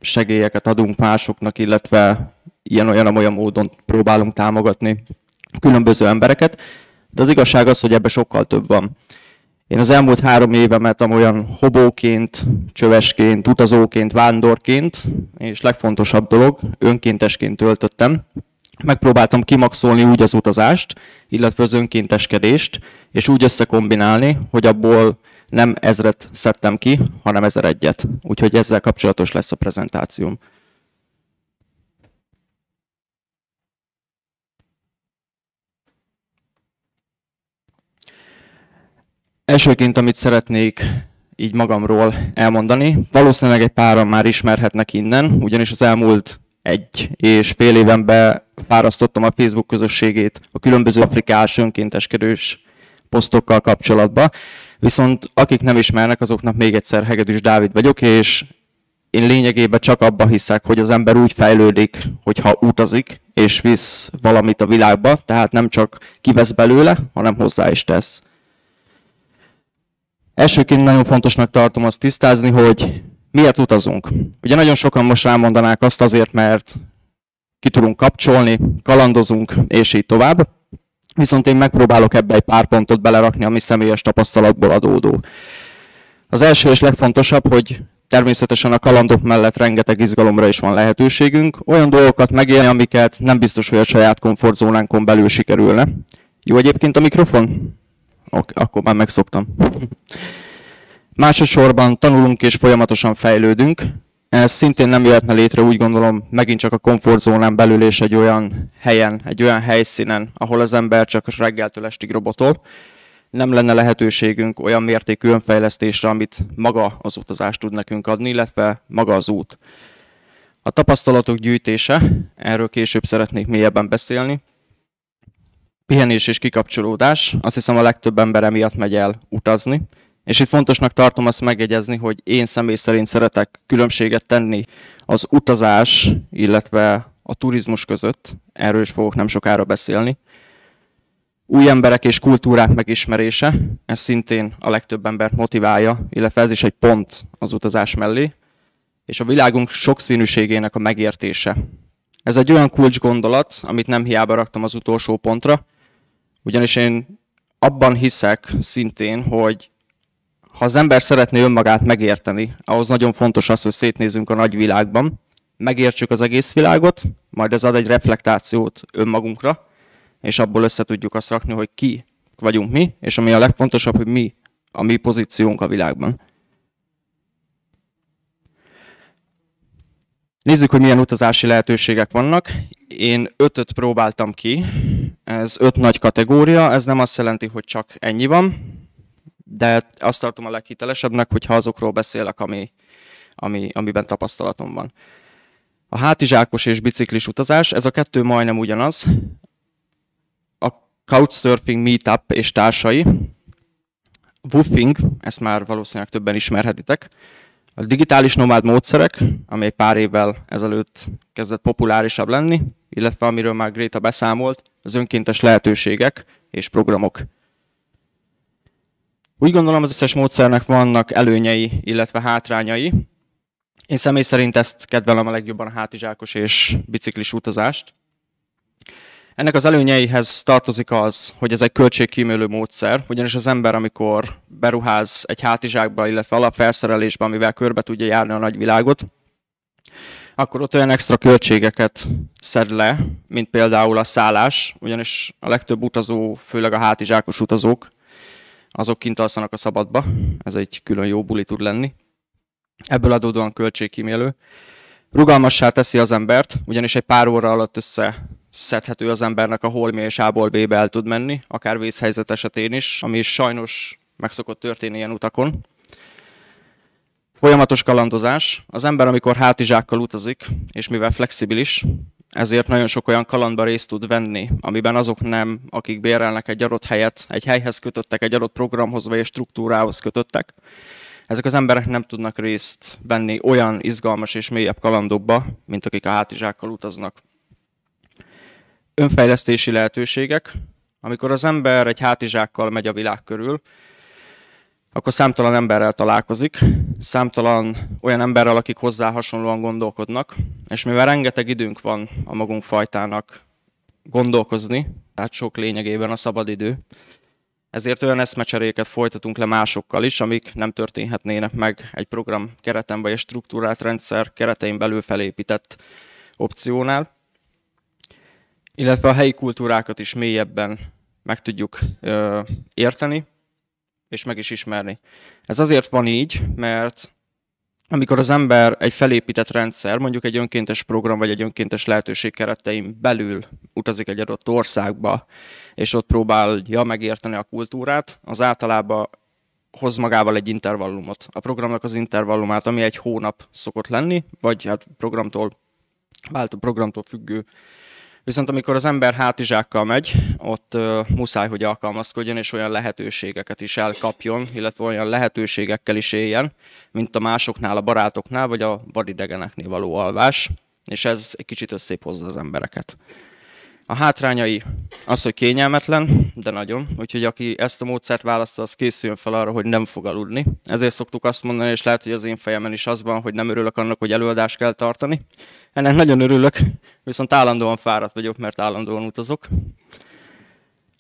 S4: segélyeket adunk másoknak, illetve ilyen-olyan-olyan módon próbálunk támogatni különböző embereket, de az igazság az, hogy ebbe sokkal több van. Én az elmúlt három évemet olyan hobóként, csövesként, utazóként, vándorként, és legfontosabb dolog, önkéntesként töltöttem. Megpróbáltam kimaxolni úgy az utazást, illetve az önkénteskedést, és úgy összekombinálni, hogy abból nem ezret szedtem ki, hanem ezer egyet. Úgyhogy ezzel kapcsolatos lesz a prezentációm. Elsőként, amit szeretnék így magamról elmondani, valószínűleg egy páran már ismerhetnek innen, ugyanis az elmúlt egy és fél éven fárasztottam a Facebook közösségét a különböző afrikás önkénteskedős posztokkal kapcsolatba. Viszont akik nem ismernek, azoknak még egyszer Hegedűs Dávid vagyok, és én lényegében csak abba hiszek, hogy az ember úgy fejlődik, hogyha utazik, és visz valamit a világba, tehát nem csak kivesz belőle, hanem hozzá is tesz. Elsőként nagyon fontosnak tartom azt tisztázni, hogy miért utazunk. Ugye nagyon sokan most rámondanák azt azért, mert ki tudunk kapcsolni, kalandozunk, és így tovább. Viszont én megpróbálok ebbe egy pár pontot belerakni, ami személyes tapasztalatból adódó. Az első és legfontosabb, hogy természetesen a kalandok mellett rengeteg izgalomra is van lehetőségünk. Olyan dolgokat megélni, amiket nem biztos, hogy a saját komfortzónánkon belül sikerülne. Jó egyébként a mikrofon? ok, akkor már megszoktam. [laughs] Másosorban tanulunk és folyamatosan fejlődünk. Ez szintén nem jöhetne létre, úgy gondolom, megint csak a komfortzónán belül és egy olyan helyen, egy olyan helyszínen, ahol az ember csak reggeltől estig robotol. Nem lenne lehetőségünk olyan mértékű önfejlesztésre, amit maga az utazás tud nekünk adni, illetve maga az út. A tapasztalatok gyűjtése, erről később szeretnék mélyebben beszélni, Pihenés és kikapcsolódás, azt hiszem a legtöbb ember emiatt megy el utazni, és itt fontosnak tartom azt megjegyezni, hogy én személy szerint szeretek különbséget tenni az utazás, illetve a turizmus között, erről is fogok nem sokára beszélni. Új emberek és kultúrák megismerése, ez szintén a legtöbb embert motiválja, illetve ez is egy pont az utazás mellé, és a világunk sokszínűségének a megértése. Ez egy olyan kulcs gondolat, amit nem hiába raktam az utolsó pontra, ugyanis én abban hiszek szintén, hogy ha az ember szeretné önmagát megérteni, ahhoz nagyon fontos az, hogy szétnézünk a világban, megértsük az egész világot, majd ez ad egy reflektációt önmagunkra, és abból össze tudjuk azt rakni, hogy ki vagyunk mi, és ami a legfontosabb, hogy mi a mi pozíciónk a világban. Nézzük, hogy milyen utazási lehetőségek vannak. Én ötöt próbáltam ki, ez öt nagy kategória, ez nem azt jelenti, hogy csak ennyi van, de azt tartom a leghitelesebbnek, hogyha azokról beszélek, ami, ami, amiben tapasztalatom van. A hátizsákos és biciklis utazás, ez a kettő majdnem ugyanaz. A couchsurfing meetup és társai, woofing, ezt már valószínűleg többen ismerhetitek, a digitális nomád módszerek, amely pár évvel ezelőtt kezdett populárisabb lenni, illetve amiről már Gréta beszámolt, az önkéntes lehetőségek és programok. Úgy gondolom az összes módszernek vannak előnyei, illetve hátrányai. Én személy szerint ezt kedvelem a legjobban a hátizsákos és biciklis utazást, ennek az előnyeihez tartozik az, hogy ez egy költségkímélő módszer, ugyanis az ember, amikor beruház egy hátizsákba, illetve alapfelszerelésbe, amivel körbe tudja járni a nagyvilágot, akkor ott olyan extra költségeket szed le, mint például a szállás, ugyanis a legtöbb utazó, főleg a hátizsákos utazók, azok kint alszanak a szabadba, ez egy külön jó buli tud lenni. Ebből adódóan költségkímélő. Rugalmassá teszi az embert, ugyanis egy pár óra alatt össze szedhető az embernek a holmi és A-ból B-be el tud menni, akár vészhelyzet esetén is, ami is sajnos meg szokott történni ilyen utakon. Folyamatos kalandozás. Az ember, amikor hátizsákkal utazik, és mivel flexibilis, ezért nagyon sok olyan kalandba részt tud venni, amiben azok nem, akik bérelnek egy adott helyet, egy helyhez kötöttek, egy adott programhoz vagy egy struktúrához kötöttek. Ezek az emberek nem tudnak részt venni olyan izgalmas és mélyebb kalandokba, mint akik a hátizsákkal utaznak önfejlesztési lehetőségek. Amikor az ember egy hátizsákkal megy a világ körül, akkor számtalan emberrel találkozik, számtalan olyan emberrel, akik hozzá hasonlóan gondolkodnak, és mivel rengeteg időnk van a magunk fajtának gondolkozni, tehát sok lényegében a szabadidő, ezért olyan eszmecseréket folytatunk le másokkal is, amik nem történhetnének meg egy program kereten vagy egy struktúrált rendszer keretein belül felépített opciónál illetve a helyi kultúrákat is mélyebben meg tudjuk ö, érteni, és meg is ismerni. Ez azért van így, mert amikor az ember egy felépített rendszer, mondjuk egy önkéntes program vagy egy önkéntes lehetőség keretein belül utazik egy adott országba, és ott próbálja megérteni a kultúrát, az általában hoz magával egy intervallumot. A programnak az intervallumát, ami egy hónap szokott lenni, vagy hát programtól, váltó a programtól függő Viszont amikor az ember hátizsákkal megy, ott ö, muszáj, hogy alkalmazkodjon, és olyan lehetőségeket is elkapjon, illetve olyan lehetőségekkel is éljen, mint a másoknál, a barátoknál, vagy a vadidegeneknél való alvás, és ez egy kicsit összép hozza az embereket. A hátrányai az, hogy kényelmetlen, de nagyon. Úgyhogy aki ezt a módszert választja, az készüljön fel arra, hogy nem fog aludni. Ezért szoktuk azt mondani, és lehet, hogy az én fejemen is az van, hogy nem örülök annak, hogy előadást kell tartani. Ennek nagyon örülök, viszont állandóan fáradt vagyok, mert állandóan utazok.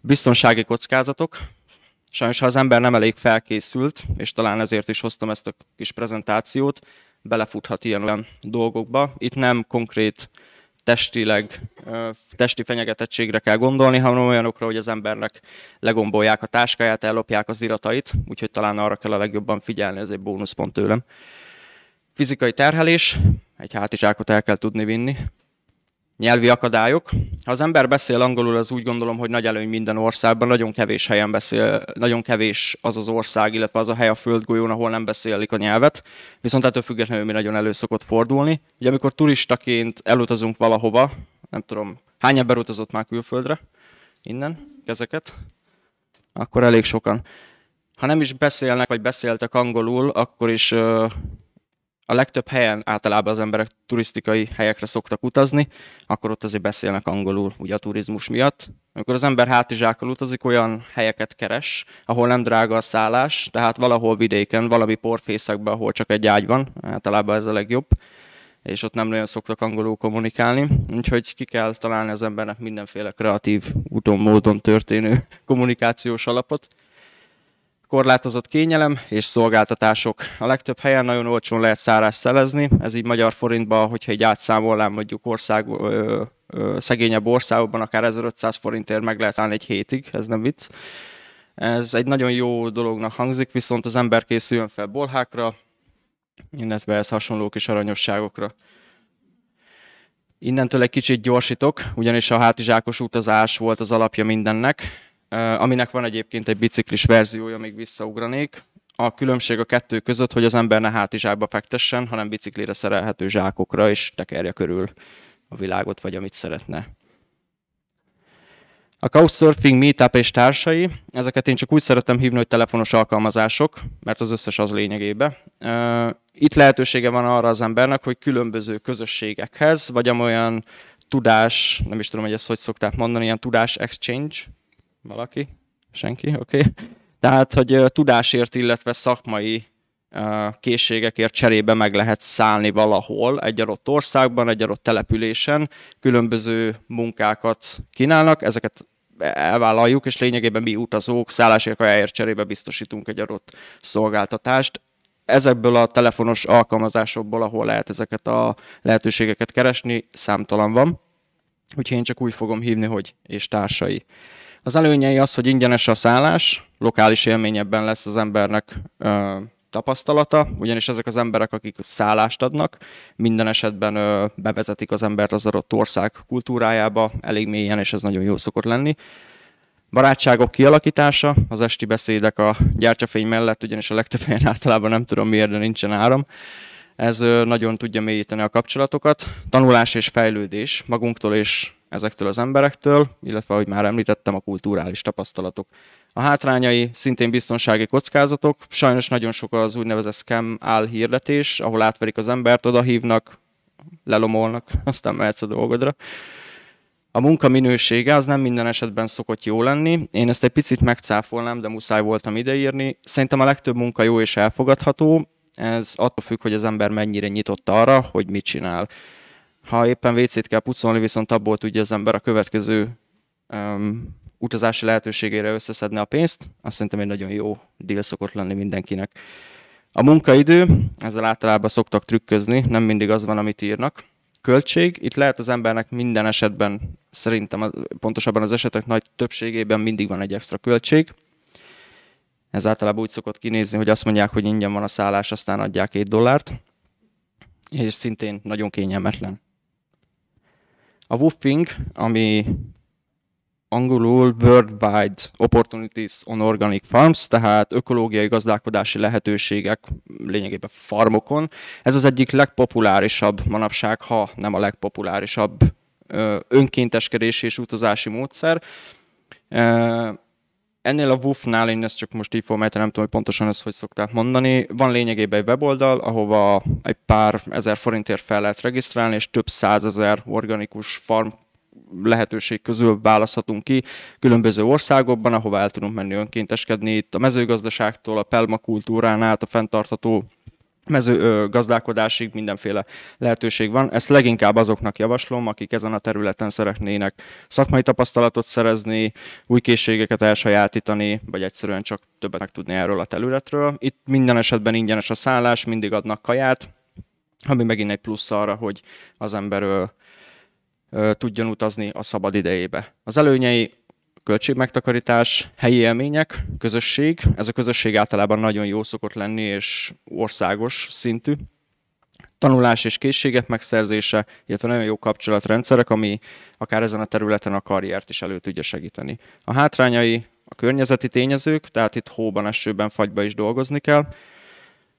S4: Biztonsági kockázatok. Sajnos, ha az ember nem elég felkészült, és talán ezért is hoztam ezt a kis prezentációt, belefuthat ilyen olyan dolgokba. Itt nem konkrét testileg, testi fenyegetettségre kell gondolni, hanem olyanokra, hogy az embernek legombolják a táskáját, ellopják az iratait, úgyhogy talán arra kell a legjobban figyelni, ez egy bónuszpont tőlem. Fizikai terhelés, egy hátizsákot el kell tudni vinni, Nyelvi akadályok. Ha az ember beszél angolul, az úgy gondolom, hogy nagy előny minden országban, nagyon kevés helyen beszél, nagyon kevés az az ország, illetve az a hely a földgolyón, ahol nem beszélik a nyelvet, viszont ettől függetlenül mi nagyon elő szokott fordulni. Ugye amikor turistaként elutazunk valahova, nem tudom, hány ember utazott már külföldre innen, ezeket, akkor elég sokan. Ha nem is beszélnek, vagy beszéltek angolul, akkor is a legtöbb helyen általában az emberek turisztikai helyekre szoktak utazni, akkor ott azért beszélnek angolul, ugye a turizmus miatt. Amikor az ember hátizsákkal utazik, olyan helyeket keres, ahol nem drága a szállás, tehát valahol vidéken, valami porfészekben, ahol csak egy ágy van, általában ez a legjobb, és ott nem nagyon szoktak angolul kommunikálni, úgyhogy ki kell találni az embernek mindenféle kreatív úton, módon történő [laughs] kommunikációs alapot korlátozott kényelem és szolgáltatások. A legtöbb helyen nagyon olcsón lehet szárás szerezni, ez így magyar forintban, hogyha egy átszámolnám mondjuk ország, ö, ö, szegényebb országokban, akár 1500 forintért meg lehet szállni egy hétig, ez nem vicc. Ez egy nagyon jó dolognak hangzik, viszont az ember készüljön fel bolhákra, illetve ez hasonló kis aranyosságokra. Innentől egy kicsit gyorsítok, ugyanis a hátizsákos utazás volt az alapja mindennek, aminek van egyébként egy biciklis verziója, még visszaugranék. A különbség a kettő között, hogy az ember ne hátizsákba fektessen, hanem biciklire szerelhető zsákokra, és tekerje körül a világot, vagy amit szeretne. A Couchsurfing, Meetup és társai, ezeket én csak úgy szeretem hívni, hogy telefonos alkalmazások, mert az összes az lényegébe. Itt lehetősége van arra az embernek, hogy különböző közösségekhez, vagy olyan tudás, nem is tudom, hogy ezt hogy szokták mondani, ilyen tudás exchange valaki? Senki? Oké. Okay. Tehát, hogy tudásért, illetve szakmai készségekért cserébe meg lehet szállni valahol, egy adott országban, egy adott településen, különböző munkákat kínálnak, ezeket e-, elvállaljuk, és lényegében mi utazók szállásért, kajáért cserébe biztosítunk egy adott szolgáltatást. Ezekből a telefonos alkalmazásokból, ahol lehet ezeket a lehetőségeket keresni, számtalan van. Úgyhogy én csak úgy fogom hívni, hogy és társai. Az előnyei az, hogy ingyenes a szállás, lokális élményebben lesz az embernek ö, tapasztalata, ugyanis ezek az emberek, akik szállást adnak, minden esetben ö, bevezetik az embert az adott ország kultúrájába elég mélyen, és ez nagyon jó szokott lenni. Barátságok kialakítása, az esti beszédek a gyártyafény mellett, ugyanis a legtöbb helyen általában nem tudom miért, de nincsen áram. Ez nagyon tudja mélyíteni a kapcsolatokat. Tanulás és fejlődés magunktól és ezektől az emberektől, illetve, ahogy már említettem, a kulturális tapasztalatok. A hátrányai szintén biztonsági kockázatok, sajnos nagyon sok az úgynevezett scam hirdetés, ahol átverik az embert, odahívnak, lelomolnak, [laughs] aztán mehetsz a dolgodra. A munka minősége az nem minden esetben szokott jó lenni. Én ezt egy picit megcáfolnám, de muszáj voltam ideírni. Szerintem a legtöbb munka jó és elfogadható. Ez attól függ, hogy az ember mennyire nyitott arra, hogy mit csinál. Ha éppen WC-t kell pucolni, viszont abból tudja az ember a következő um, utazási lehetőségére összeszedni a pénzt, azt szerintem egy nagyon jó deal szokott lenni mindenkinek. A munkaidő, ezzel általában szoktak trükközni, nem mindig az van, amit írnak. Költség, itt lehet az embernek minden esetben, szerintem pontosabban az esetek nagy többségében mindig van egy extra költség. Ez általában úgy szokott kinézni, hogy azt mondják, hogy ingyen van a szállás, aztán adják két dollárt, és szintén nagyon kényelmetlen. A Wuffing, ami angolul Worldwide Opportunities on Organic Farms, tehát ökológiai gazdálkodási lehetőségek lényegében farmokon. Ez az egyik legpopulárisabb manapság, ha nem a legpopulárisabb önkénteskedési és utazási módszer. Ennél a WUF-nál én ezt csak most így fogom nem tudom, hogy pontosan ezt hogy szokták mondani. Van lényegében egy weboldal, ahova egy pár ezer forintért fel lehet regisztrálni, és több százezer organikus farm lehetőség közül választhatunk ki különböző országokban, ahova el tudunk menni önkénteskedni. Itt a mezőgazdaságtól, a pelmakultúrán át, a fenntartható mezőgazdálkodásig mindenféle lehetőség van. Ezt leginkább azoknak javaslom, akik ezen a területen szeretnének szakmai tapasztalatot szerezni, új készségeket elsajátítani, vagy egyszerűen csak többet tudni erről a területről. Itt minden esetben ingyenes a szállás, mindig adnak kaját, ami megint egy plusz arra, hogy az ember ö, ö, tudjon utazni a szabad idejébe. Az előnyei költségmegtakarítás, helyi élmények, közösség. Ez a közösség általában nagyon jó szokott lenni, és országos szintű. Tanulás és készségek megszerzése, illetve nagyon jó kapcsolatrendszerek, ami akár ezen a területen a karriert is elő tudja segíteni. A hátrányai a környezeti tényezők, tehát itt hóban, esőben, fagyba is dolgozni kell,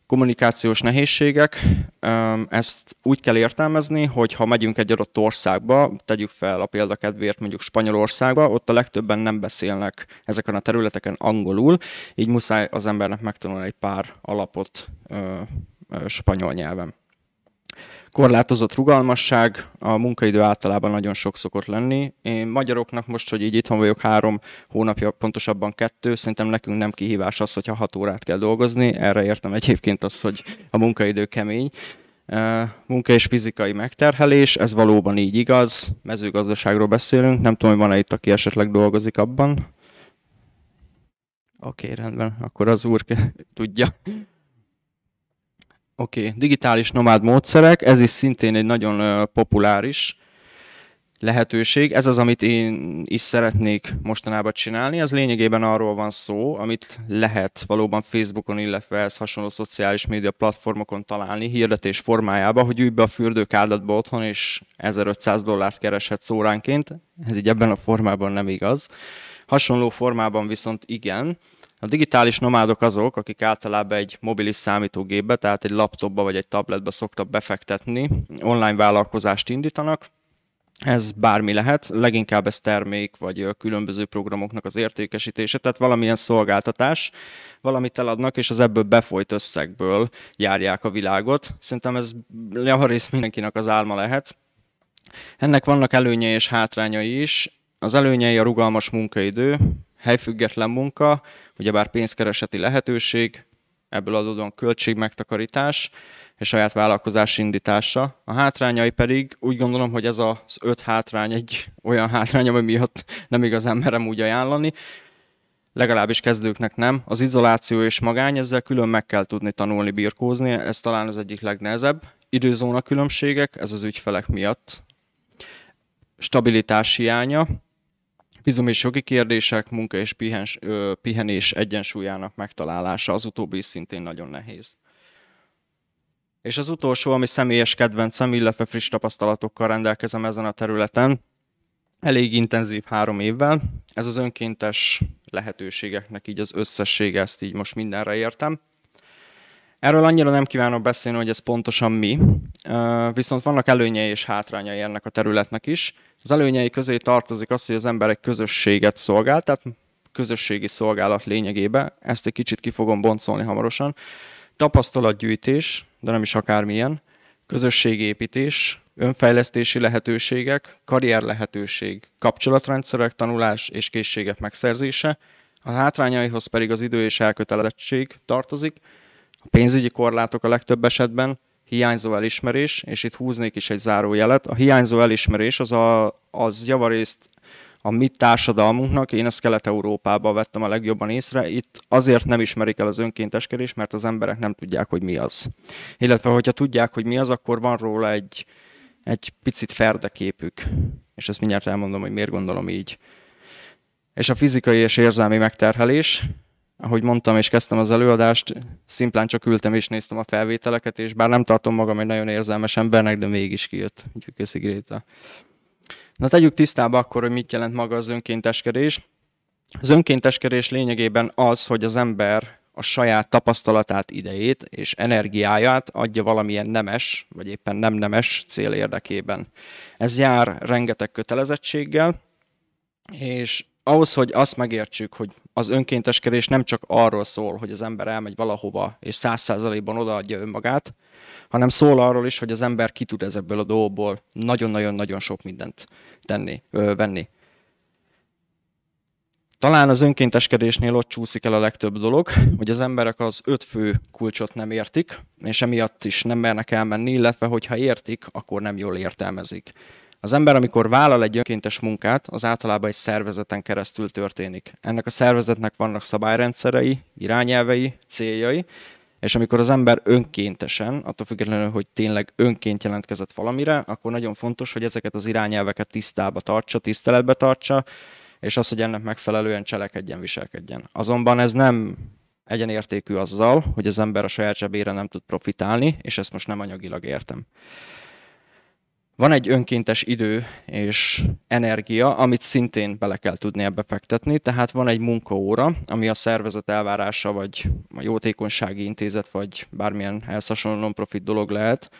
S4: kommunikációs nehézségek, ezt úgy kell értelmezni, hogy ha megyünk egy adott országba, tegyük fel a példakedvéért mondjuk Spanyolországba, ott a legtöbben nem beszélnek ezeken a területeken angolul, így muszáj az embernek megtanulni egy pár alapot spanyol nyelven korlátozott rugalmasság, a munkaidő általában nagyon sok szokott lenni. Én magyaroknak most, hogy így itthon vagyok három hónapja, pontosabban kettő, szerintem nekünk nem kihívás az, hogyha hat órát kell dolgozni, erre értem egyébként azt, hogy a munkaidő kemény. Munka és fizikai megterhelés, ez valóban így igaz, mezőgazdaságról beszélünk, nem tudom, hogy van-e itt, aki esetleg dolgozik abban. Oké, okay, rendben, akkor az úr [laughs] tudja. Oké, okay. digitális nomád módszerek, ez is szintén egy nagyon populáris lehetőség. Ez az, amit én is szeretnék mostanában csinálni. Ez lényegében arról van szó, amit lehet valóban Facebookon, illetve ez hasonló szociális média platformokon találni hirdetés formájában, hogy ülj be a fürdőkádatba otthon, és 1500 dollárt kereshet óránként. Ez így ebben a formában nem igaz. Hasonló formában viszont igen a digitális nomádok azok, akik általában egy mobilis számítógépbe, tehát egy laptopba vagy egy tabletbe szoktak befektetni, online vállalkozást indítanak, ez bármi lehet, leginkább ez termék, vagy különböző programoknak az értékesítése, tehát valamilyen szolgáltatás, valamit eladnak, és az ebből befolyt összegből járják a világot. Szerintem ez javarészt mindenkinek az álma lehet. Ennek vannak előnyei és hátrányai is. Az előnyei a rugalmas munkaidő, helyfüggetlen munka, ugyebár pénzkereseti lehetőség, ebből adódóan költségmegtakarítás és saját vállalkozás indítása. A hátrányai pedig úgy gondolom, hogy ez az öt hátrány egy olyan hátrány, ami miatt nem igazán merem úgy ajánlani, legalábbis kezdőknek nem. Az izoláció és magány, ezzel külön meg kell tudni tanulni birkózni, ez talán az egyik legnehezebb. Időzóna különbségek, ez az ügyfelek miatt. Stabilitás hiánya, Izom és jogi kérdések, munka és pihens, ö, pihenés egyensúlyának megtalálása, az utóbbi szintén nagyon nehéz. És az utolsó, ami személyes kedvencem, illetve friss tapasztalatokkal rendelkezem ezen a területen, elég intenzív három évvel. Ez az önkéntes lehetőségeknek így az összessége, ezt így most mindenre értem. Erről annyira nem kívánok beszélni, hogy ez pontosan mi, viszont vannak előnyei és hátrányai ennek a területnek is. Az előnyei közé tartozik az, hogy az emberek közösséget szolgál, tehát közösségi szolgálat lényegében. Ezt egy kicsit ki fogom boncolni hamarosan. Tapasztalatgyűjtés, de nem is akármilyen, közösségépítés, önfejlesztési lehetőségek, karrier lehetőség, kapcsolatrendszerek, tanulás és készségek megszerzése, a hátrányaihoz pedig az idő és elkötelezettség tartozik, a pénzügyi korlátok a legtöbb esetben, hiányzó elismerés, és itt húznék is egy zárójelet. A hiányzó elismerés az, a, az javarészt a mi társadalmunknak, én ezt Kelet-Európában vettem a legjobban észre, itt azért nem ismerik el az önkénteskedés, mert az emberek nem tudják, hogy mi az. Illetve, hogyha tudják, hogy mi az, akkor van róla egy, egy picit ferdeképük. És ezt mindjárt elmondom, hogy miért gondolom így. És a fizikai és érzelmi megterhelés, ahogy mondtam és kezdtem az előadást, szimplán csak ültem és néztem a felvételeket, és bár nem tartom magam egy nagyon érzelmes embernek, de mégis kijött. Úgyhogy köszi Gréta. Na tegyük tisztába akkor, hogy mit jelent maga az önkénteskedés. Az önkénteskedés lényegében az, hogy az ember a saját tapasztalatát, idejét és energiáját adja valamilyen nemes, vagy éppen nem nemes cél érdekében. Ez jár rengeteg kötelezettséggel, és ahhoz, hogy azt megértsük, hogy az önkénteskedés nem csak arról szól, hogy az ember elmegy valahova, és száz százalékban odaadja önmagát, hanem szól arról is, hogy az ember ki tud ezekből a dolgokból nagyon-nagyon-nagyon sok mindent tenni, ö, venni. Talán az önkénteskedésnél ott csúszik el a legtöbb dolog, hogy az emberek az öt fő kulcsot nem értik, és emiatt is nem mernek elmenni, illetve hogyha értik, akkor nem jól értelmezik. Az ember, amikor vállal egy önkéntes munkát, az általában egy szervezeten keresztül történik. Ennek a szervezetnek vannak szabályrendszerei, irányelvei, céljai, és amikor az ember önkéntesen, attól függetlenül, hogy tényleg önként jelentkezett valamire, akkor nagyon fontos, hogy ezeket az irányelveket tisztába tartsa, tiszteletbe tartsa, és az, hogy ennek megfelelően cselekedjen, viselkedjen. Azonban ez nem egyenértékű azzal, hogy az ember a saját zsebére nem tud profitálni, és ezt most nem anyagilag értem. Van egy önkéntes idő és energia, amit szintén bele kell tudni ebbe fektetni, tehát van egy munkaóra, ami a szervezet elvárása, vagy a jótékonysági intézet, vagy bármilyen elszasonló non-profit dolog lehet.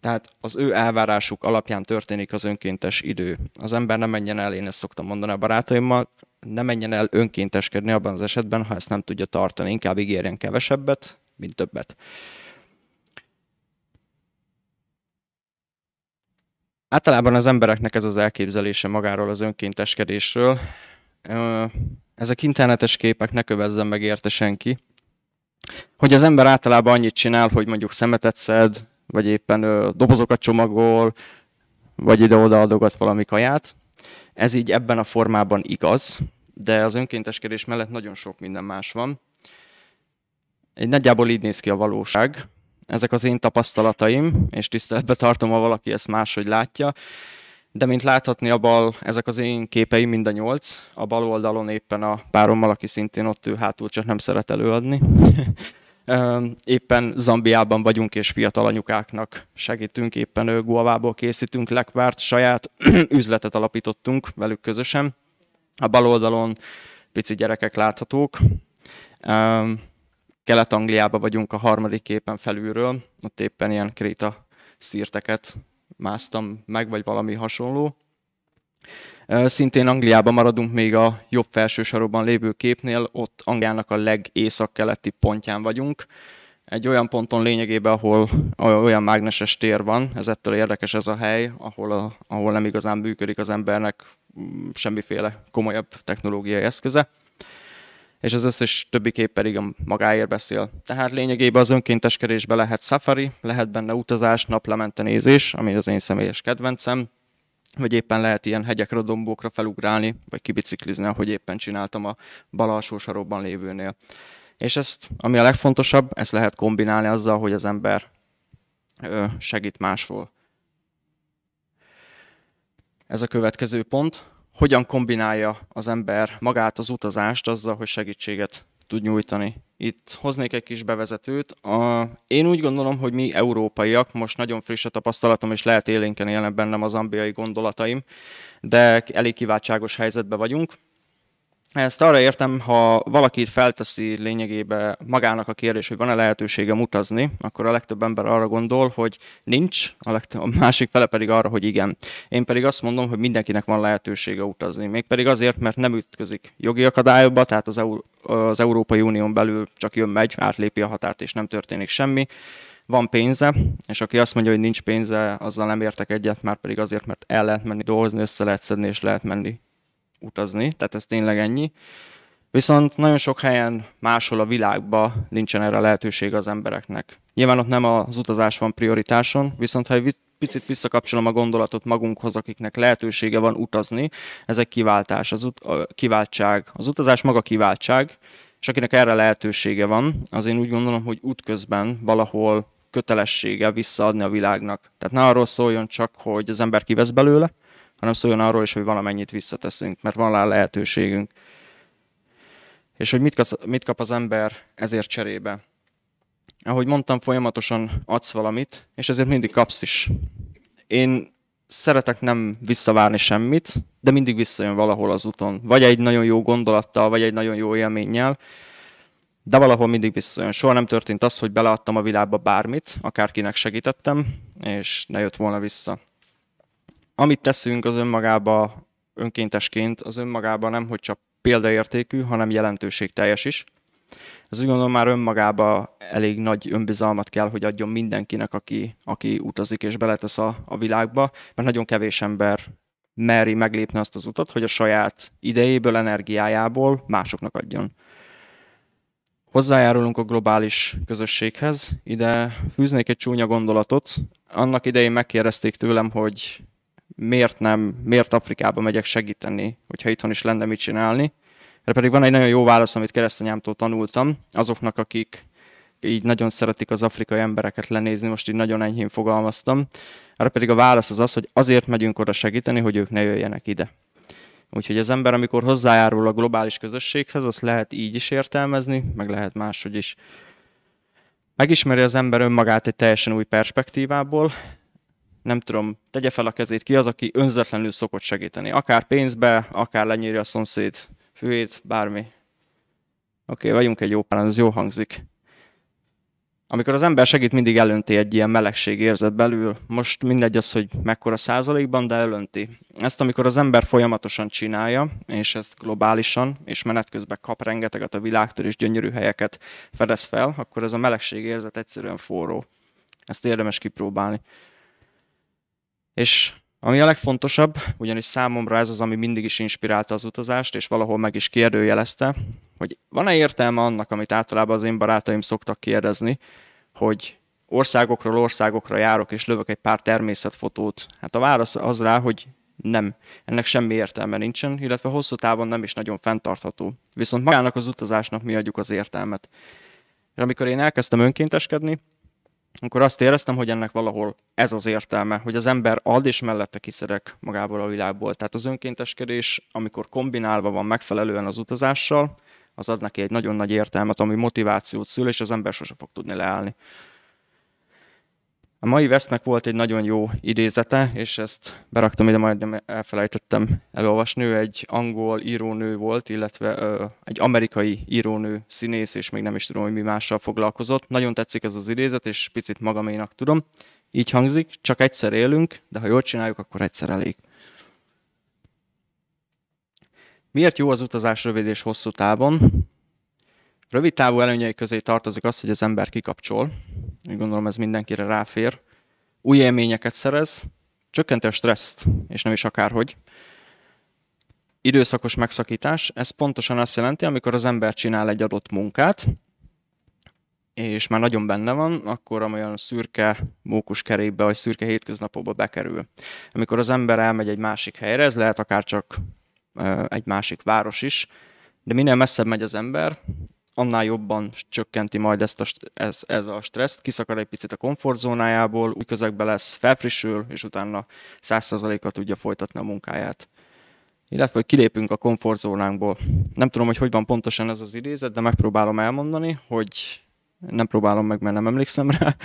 S4: Tehát az ő elvárásuk alapján történik az önkéntes idő. Az ember nem menjen el, én ezt szoktam mondani a barátaimmal, ne menjen el önkénteskedni abban az esetben, ha ezt nem tudja tartani. Inkább ígérjen kevesebbet, mint többet. Általában az embereknek ez az elképzelése magáról az önkénteskedésről. Ezek internetes képek, ne kövezzen meg érte senki. Hogy az ember általában annyit csinál, hogy mondjuk szemetet szed, vagy éppen dobozokat csomagol, vagy ide-oda adogat valami kaját. Ez így ebben a formában igaz, de az önkénteskedés mellett nagyon sok minden más van. Egy nagyjából így néz ki a valóság. Ezek az én tapasztalataim, és tiszteletbe tartom, ha valaki ezt máshogy látja. De mint láthatni a bal, ezek az én képeim mind a nyolc. A bal oldalon éppen a párommal, aki szintén ott ő hátul csak nem szeret előadni. [laughs] éppen Zambiában vagyunk, és fiatal anyukáknak segítünk, éppen Guavából készítünk lekvárt, saját [clears throat] üzletet alapítottunk velük közösen. A bal oldalon pici gyerekek láthatók. Kelet-Angliába vagyunk a harmadik képen felülről, ott éppen ilyen kréta szírteket másztam meg, vagy valami hasonló. Szintén Angliában maradunk még a jobb felső sarokban lévő képnél, ott Angliának a legészakkeleti pontján vagyunk. Egy olyan ponton lényegében, ahol olyan mágneses tér van, ez ettől érdekes ez a hely, ahol, a, ahol nem igazán működik az embernek mm, semmiféle komolyabb technológiai eszköze és az összes többi kép pedig a magáért beszél. Tehát lényegében az önkénteskedésben lehet safari, lehet benne utazás, naplemente nézés, ami az én személyes kedvencem, vagy éppen lehet ilyen hegyekre, dombokra felugrálni, vagy kibiciklizni, ahogy éppen csináltam a bal alsó sarokban lévőnél. És ezt, ami a legfontosabb, ezt lehet kombinálni azzal, hogy az ember segít máshol. Ez a következő pont, hogyan kombinálja az ember magát az utazást azzal, hogy segítséget tud nyújtani. Itt hoznék egy kis bevezetőt. A, én úgy gondolom, hogy mi európaiak, most nagyon friss a tapasztalatom, és lehet élénkeni jelen bennem az ambiai gondolataim, de elég kiváltságos helyzetben vagyunk. Ezt arra értem, ha valaki felteszi lényegében magának a kérdés, hogy van-e lehetősége utazni, akkor a legtöbb ember arra gondol, hogy nincs, a, legtöbb, a másik fele pedig arra, hogy igen. Én pedig azt mondom, hogy mindenkinek van lehetősége utazni, mégpedig azért, mert nem ütközik jogi akadályokba, tehát az, EU, az Európai Unión belül csak jön-megy, átlépi a határt és nem történik semmi van pénze, és aki azt mondja, hogy nincs pénze, azzal nem értek egyet, már pedig azért, mert el lehet menni dolgozni, össze lehet szedni, és lehet menni utazni, tehát ez tényleg ennyi. Viszont nagyon sok helyen máshol a világban nincsen erre lehetőség az embereknek. Nyilván ott nem az utazás van prioritáson, viszont ha egy picit visszakapcsolom a gondolatot magunkhoz, akiknek lehetősége van utazni, ez egy kiváltás, az ut- a kiváltság. Az utazás maga kiváltság, és akinek erre lehetősége van, az én úgy gondolom, hogy útközben valahol kötelessége visszaadni a világnak. Tehát ne arról szóljon csak, hogy az ember kivesz belőle, hanem szóljon arról is, hogy valamennyit visszateszünk, mert van rá lehetőségünk. És hogy mit kap, mit kap az ember ezért cserébe. Ahogy mondtam, folyamatosan adsz valamit, és ezért mindig kapsz is. Én szeretek nem visszavárni semmit, de mindig visszajön valahol az úton. Vagy egy nagyon jó gondolattal, vagy egy nagyon jó élménnyel, de valahol mindig visszajön. Soha nem történt az, hogy beleadtam a világba bármit, akárkinek segítettem, és ne jött volna vissza amit teszünk az önmagába önkéntesként, az önmagába nem, hogy csak példaértékű, hanem jelentőségteljes is. Ez úgy gondolom már önmagába elég nagy önbizalmat kell, hogy adjon mindenkinek, aki, aki utazik és beletesz a, a világba, mert nagyon kevés ember meri meglépni azt az utat, hogy a saját idejéből, energiájából másoknak adjon. Hozzájárulunk a globális közösséghez. Ide fűznék egy csúnya gondolatot. Annak idején megkérdezték tőlem, hogy miért nem, miért Afrikába megyek segíteni, hogyha itthon is lenne mit csinálni. Erre pedig van egy nagyon jó válasz, amit keresztanyámtól tanultam, azoknak, akik így nagyon szeretik az afrikai embereket lenézni, most így nagyon enyhén fogalmaztam. Erre pedig a válasz az az, hogy azért megyünk oda segíteni, hogy ők ne jöjjenek ide. Úgyhogy az ember, amikor hozzájárul a globális közösséghez, azt lehet így is értelmezni, meg lehet máshogy is. Megismeri az ember önmagát egy teljesen új perspektívából, nem tudom, tegye fel a kezét ki az, aki önzetlenül szokott segíteni. Akár pénzbe, akár lenyírja a szomszéd fűét, bármi. Oké, okay, vagyunk egy jó pár, ez jó hangzik. Amikor az ember segít, mindig elönti egy ilyen melegség érzet belül. Most mindegy az, hogy mekkora százalékban, de elönti. Ezt amikor az ember folyamatosan csinálja, és ezt globálisan, és menet közben kap rengeteget a világtól, és gyönyörű helyeket fedez fel, akkor ez a melegség érzet egyszerűen forró. Ezt érdemes kipróbálni. És ami a legfontosabb, ugyanis számomra ez az, ami mindig is inspirálta az utazást, és valahol meg is kérdőjelezte, hogy van-e értelme annak, amit általában az én barátaim szoktak kérdezni, hogy országokról országokra járok, és lövök egy pár természetfotót. Hát a válasz az rá, hogy nem. Ennek semmi értelme nincsen, illetve hosszú távon nem is nagyon fenntartható. Viszont magának az utazásnak mi adjuk az értelmet. És amikor én elkezdtem önkénteskedni, akkor azt éreztem, hogy ennek valahol ez az értelme, hogy az ember ad, és mellette kiszedek magából a világból. Tehát az önkénteskedés, amikor kombinálva van megfelelően az utazással, az ad neki egy nagyon nagy értelmet, ami motivációt szül, és az ember sose fog tudni leállni. A mai Vesznek volt egy nagyon jó idézete, és ezt beraktam ide, majdnem elfelejtettem elolvasni. Ő egy angol írónő volt, illetve ö, egy amerikai írónő, színész, és még nem is tudom, hogy mi mással foglalkozott. Nagyon tetszik ez az idézet, és picit magaménak tudom. Így hangzik, csak egyszer élünk, de ha jól csináljuk, akkor egyszer elég. Miért jó az utazás rövid és hosszú távon? Rövid távú előnyei közé tartozik az, hogy az ember kikapcsol, úgy gondolom ez mindenkire ráfér. Új élményeket szerez, csökkenti a stresszt, és nem is akárhogy. Időszakos megszakítás, ez pontosan azt jelenti, amikor az ember csinál egy adott munkát, és már nagyon benne van, akkor olyan szürke kerékbe, vagy szürke hétköznapokba bekerül. Amikor az ember elmegy egy másik helyre, ez lehet akár csak egy másik város is, de minél messzebb megy az ember, annál jobban csökkenti majd ezt a, ez, ez a stresszt, kiszakad egy picit a komfortzónájából, új közegbe lesz, felfrissül, és utána 100%-kal tudja folytatni a munkáját. Illetve, hogy kilépünk a komfortzónánkból. Nem tudom, hogy hogy van pontosan ez az idézet, de megpróbálom elmondani, hogy nem próbálom meg, mert nem emlékszem rá.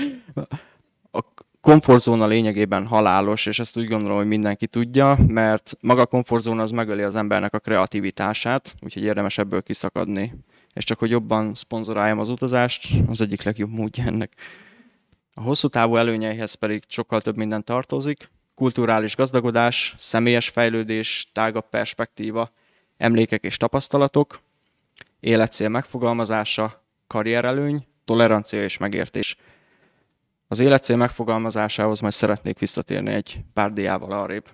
S4: A komfortzóna lényegében halálos, és ezt úgy gondolom, hogy mindenki tudja, mert maga a komfortzóna az megöli az embernek a kreativitását, úgyhogy érdemes ebből kiszakadni és csak hogy jobban szponzoráljam az utazást, az egyik legjobb módja ennek. A hosszú távú előnyeihez pedig sokkal több minden tartozik, kulturális gazdagodás, személyes fejlődés, tágabb perspektíva, emlékek és tapasztalatok, életcél megfogalmazása, karrierelőny, tolerancia és megértés. Az életcél megfogalmazásához majd szeretnék visszatérni egy pár diával arrébb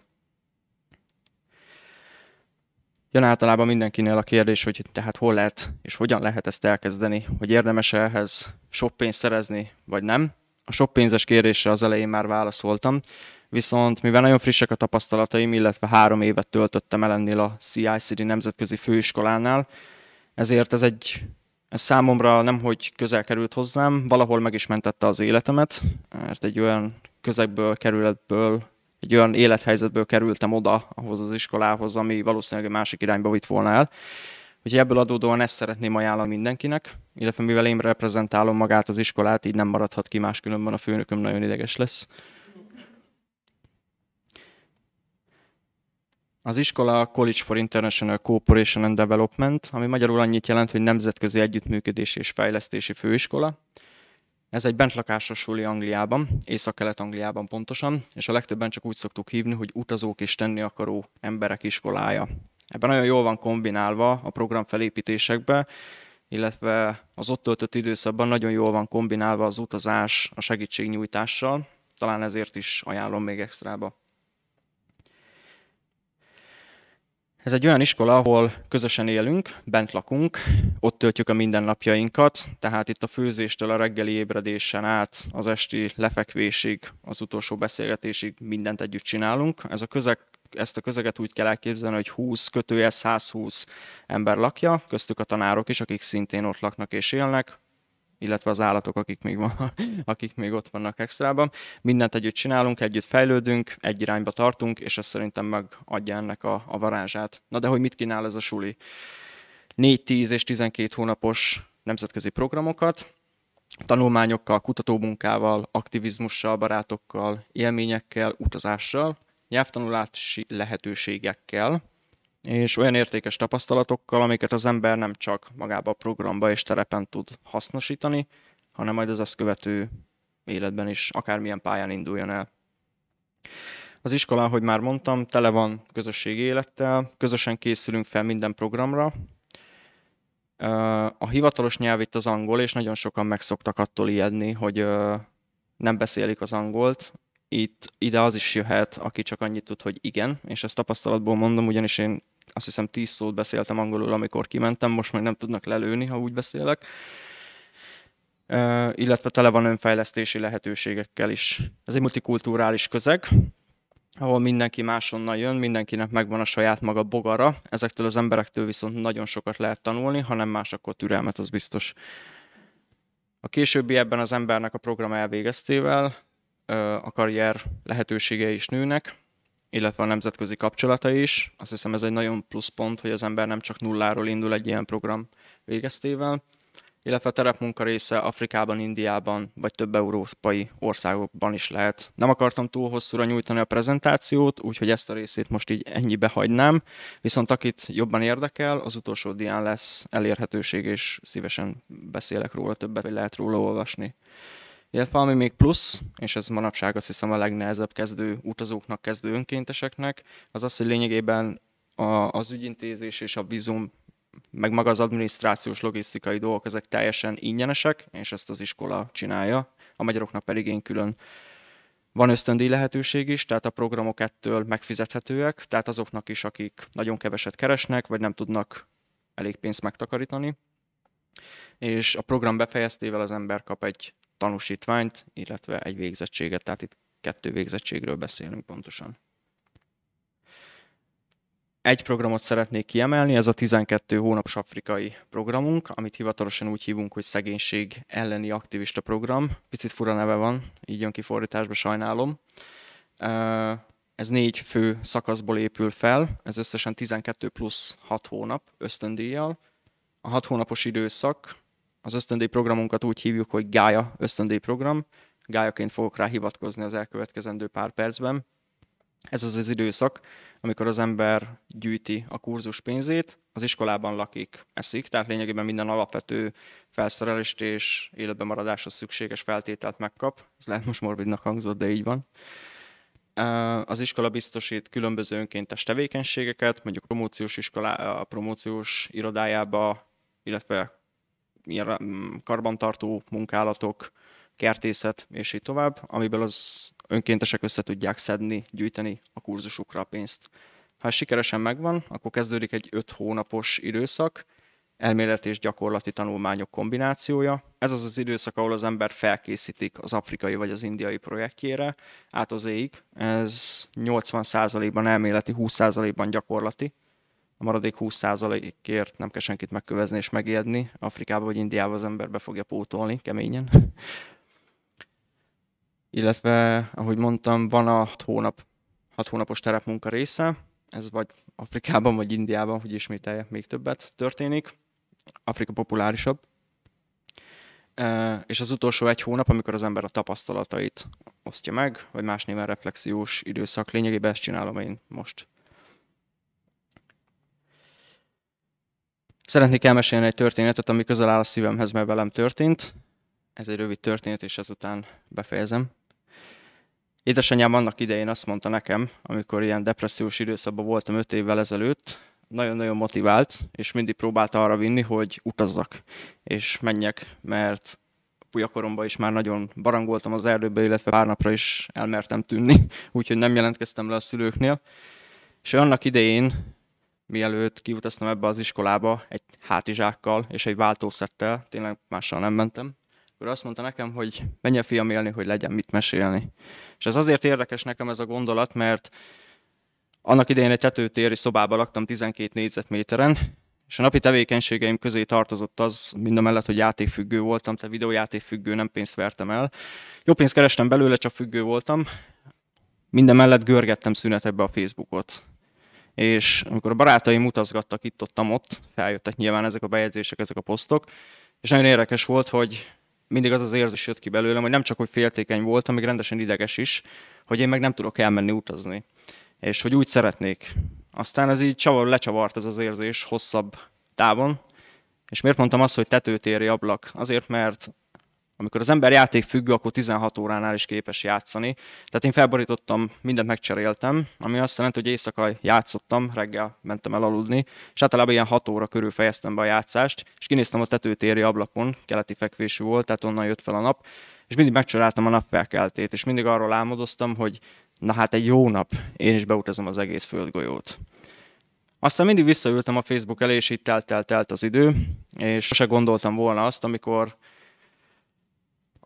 S4: jön általában mindenkinél a kérdés, hogy tehát hol lehet és hogyan lehet ezt elkezdeni, hogy érdemes ehhez sok pénzt szerezni, vagy nem. A sok pénzes kérdésre az elején már válaszoltam, viszont mivel nagyon frissek a tapasztalataim, illetve három évet töltöttem el ennél a CICD nemzetközi főiskolánál, ezért ez egy ez számomra nem hogy közel került hozzám, valahol meg is mentette az életemet, mert egy olyan közegből, kerületből egy olyan élethelyzetből kerültem oda, ahhoz az iskolához, ami valószínűleg egy másik irányba vitt volna el. Úgyhogy ebből adódóan ezt szeretném ajánlani mindenkinek, illetve mivel én reprezentálom magát az iskolát, így nem maradhat ki, máskülönben a főnököm nagyon ideges lesz. Az iskola College for International Cooperation and Development, ami magyarul annyit jelent, hogy Nemzetközi együttműködési és Fejlesztési Főiskola. Ez egy bentlakásos suli Angliában, Észak-Kelet-Angliában pontosan, és a legtöbben csak úgy szoktuk hívni, hogy utazók és tenni akaró emberek iskolája. Ebben nagyon jól van kombinálva a program felépítésekbe, illetve az ott töltött időszakban nagyon jól van kombinálva az utazás a segítségnyújtással, talán ezért is ajánlom még extrába. Ez egy olyan iskola, ahol közösen élünk, bent lakunk, ott töltjük a mindennapjainkat, tehát itt a főzéstől a reggeli ébredésen át, az esti lefekvésig, az utolsó beszélgetésig mindent együtt csinálunk. Ez a közeg ezt a közeget úgy kell elképzelni, hogy 20 kötője 120 ember lakja, köztük a tanárok is, akik szintén ott laknak és élnek, illetve az állatok, akik még, van, [laughs] akik még ott vannak extrában. Mindent együtt csinálunk, együtt fejlődünk, egy irányba tartunk, és ez szerintem megadja ennek a, a varázsát. Na de hogy mit kínál ez a suli? 4-10 és 12 hónapos nemzetközi programokat, tanulmányokkal, kutatómunkával, aktivizmussal, barátokkal, élményekkel, utazással, nyelvtanulási lehetőségekkel, és olyan értékes tapasztalatokkal, amiket az ember nem csak magába a programba és terepen tud hasznosítani, hanem majd az azt követő életben is akármilyen pályán induljon el. Az iskola, ahogy már mondtam, tele van közösségi élettel, közösen készülünk fel minden programra. A hivatalos nyelv itt az angol, és nagyon sokan megszoktak attól ijedni, hogy nem beszélik az angolt itt ide az is jöhet, aki csak annyit tud, hogy igen, és ezt tapasztalatból mondom, ugyanis én azt hiszem tíz szót beszéltem angolul, amikor kimentem, most meg nem tudnak lelőni, ha úgy beszélek. Uh, illetve tele van önfejlesztési lehetőségekkel is. Ez egy multikulturális közeg, ahol mindenki másonnal jön, mindenkinek megvan a saját maga bogara, ezektől az emberektől viszont nagyon sokat lehet tanulni, ha nem más, akkor türelmet, az biztos. A későbbi ebben az embernek a program elvégeztével a karrier lehetősége is nőnek, illetve a nemzetközi kapcsolata is. Azt hiszem ez egy nagyon pluszpont, hogy az ember nem csak nulláról indul egy ilyen program végeztével, illetve a terepmunka része Afrikában, Indiában vagy több európai országokban is lehet. Nem akartam túl hosszúra nyújtani a prezentációt, úgyhogy ezt a részét most így ennyibe hagynám, viszont akit jobban érdekel, az utolsó dián lesz elérhetőség, és szívesen beszélek róla többet, hogy lehet róla olvasni. Illetve ami még plusz, és ez manapság azt hiszem a legnehezebb kezdő utazóknak, kezdő önkénteseknek, az az, hogy lényegében a, az ügyintézés és a vízum, meg maga az adminisztrációs logisztikai dolgok, ezek teljesen ingyenesek, és ezt az iskola csinálja, a magyaroknak pedig én külön van ösztöndi lehetőség is, tehát a programok ettől megfizethetőek, tehát azoknak is, akik nagyon keveset keresnek, vagy nem tudnak elég pénzt megtakarítani. És a program befejeztével az ember kap egy tanúsítványt, illetve egy végzettséget, tehát itt kettő végzettségről beszélünk pontosan. Egy programot szeretnék kiemelni, ez a 12 hónapos afrikai programunk, amit hivatalosan úgy hívunk, hogy szegénység elleni aktivista program. Picit fura neve van, így jön ki fordításba, sajnálom. Ez négy fő szakaszból épül fel, ez összesen 12 plusz 6 hónap ösztöndíjjal. A 6 hónapos időszak az ösztöndíj programunkat úgy hívjuk, hogy Gája ösztöndíj program. Gájaként fogok rá hivatkozni az elkövetkezendő pár percben. Ez az az időszak, amikor az ember gyűjti a kurzus pénzét, az iskolában lakik, eszik, tehát lényegében minden alapvető felszerelést és életben maradáshoz szükséges feltételt megkap. Ez lehet most morbidnak hangzott, de így van. Az iskola biztosít különböző önkéntes tevékenységeket, mondjuk promóciós, iskolá, a promóciós irodájába, illetve Mm, karbantartó munkálatok, kertészet, és így tovább, amiből az önkéntesek össze tudják szedni, gyűjteni a kurzusukra a pénzt. Ha ez sikeresen megvan, akkor kezdődik egy 5 hónapos időszak, elmélet és gyakorlati tanulmányok kombinációja. Ez az az időszak, ahol az ember felkészítik az afrikai vagy az indiai projektjére, át az éig. Ez 80%-ban elméleti, 20%-ban gyakorlati a maradék 20%-ért nem kell senkit megkövezni és megijedni. Afrikába vagy Indiába az ember be fogja pótolni keményen. Illetve, ahogy mondtam, van a 6 hónap, 6 hónapos terepmunka része, ez vagy Afrikában, vagy Indiában, hogy ismételje, még többet történik. Afrika populárisabb. És az utolsó egy hónap, amikor az ember a tapasztalatait osztja meg, vagy más néven reflexiós időszak, lényegében ezt csinálom én most Szeretnék elmesélni egy történetet, ami közel áll a szívemhez, mert velem történt. Ez egy rövid történet, és ezután befejezem. Édesanyám annak idején azt mondta nekem, amikor ilyen depressziós időszakban voltam öt évvel ezelőtt, nagyon-nagyon motivált, és mindig próbálta arra vinni, hogy utazzak, és menjek, mert pulyakoromban is már nagyon barangoltam az erdőbe, illetve pár napra is elmertem tűnni, [laughs] úgyhogy nem jelentkeztem le a szülőknél. És annak idején mielőtt kiutaztam ebbe az iskolába egy hátizsákkal és egy váltószettel, tényleg mással nem mentem, akkor azt mondta nekem, hogy menjen fiam élni, hogy legyen mit mesélni. És ez azért érdekes nekem ez a gondolat, mert annak idején egy tetőtéri szobában laktam 12 négyzetméteren, és a napi tevékenységeim közé tartozott az, mind a mellett, hogy játékfüggő voltam, tehát videójátékfüggő, nem pénzt vertem el. Jó pénzt kerestem belőle, csak függő voltam. Minden mellett görgettem szünetekbe a Facebookot és amikor a barátaim utazgattak itt ott, ott, feljöttek nyilván ezek a bejegyzések, ezek a posztok, és nagyon érdekes volt, hogy mindig az az érzés jött ki belőlem, hogy nem csak, hogy féltékeny voltam, még rendesen ideges is, hogy én meg nem tudok elmenni utazni, és hogy úgy szeretnék. Aztán ez így csavar, lecsavart ez az érzés hosszabb távon, és miért mondtam azt, hogy tetőtéri ablak? Azért, mert amikor az ember játék függő, akkor 16 óránál is képes játszani. Tehát én felborítottam, mindent megcseréltem, ami azt jelenti, hogy éjszaka játszottam, reggel mentem el aludni, és általában ilyen 6 óra körül fejeztem be a játszást, és kinéztem a tetőtéri ablakon, keleti fekvésű volt, tehát onnan jött fel a nap, és mindig megcsaláltam a napfelkeltét, és mindig arról álmodoztam, hogy na hát egy jó nap, én is beutazom az egész földgolyót. Aztán mindig visszaültem a Facebook elé, és itt telt, telt, telt az idő, és sose gondoltam volna azt, amikor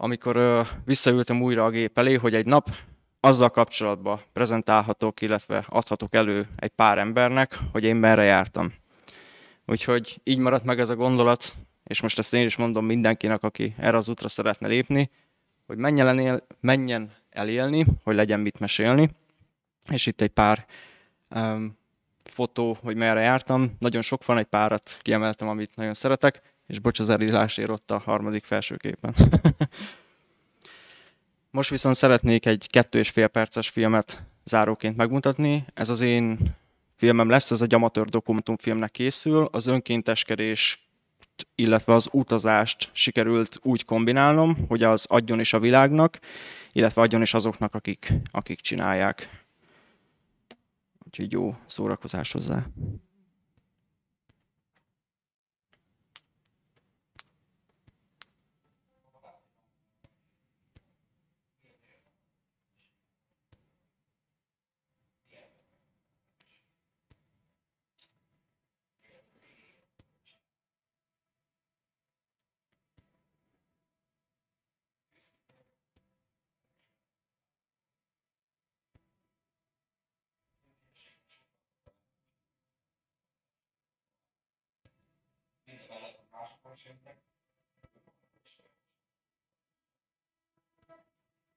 S4: amikor ö, visszaültem újra a gép elé, hogy egy nap azzal kapcsolatban prezentálhatok, illetve adhatok elő egy pár embernek, hogy én merre jártam. Úgyhogy így maradt meg ez a gondolat, és most ezt én is mondom mindenkinek, aki erre az útra szeretne lépni, hogy menjen, elél, menjen elélni, hogy legyen mit mesélni. És itt egy pár um, fotó, hogy merre jártam. Nagyon sok van, egy párat kiemeltem, amit nagyon szeretek és bocs az elírásért ott a harmadik felsőképen. [laughs] Most viszont szeretnék egy kettő és fél perces filmet záróként megmutatni. Ez az én filmem lesz, ez egy amatőr dokumentumfilmnek készül. Az önkénteskedés, illetve az utazást sikerült úgy kombinálnom, hogy az adjon is a világnak, illetve adjon is azoknak, akik, akik csinálják. Úgyhogy jó szórakozás hozzá!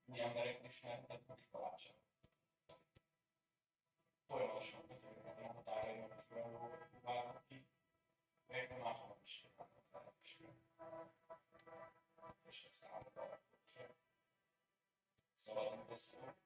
S4: mi emberek is mehetnek Kovács. Folyamatosan köszönhetem a határaimat, és olyan próbálok ki, melyek máshol is érhetnek fel, és és ezt állapodnak. Szabadon beszélünk.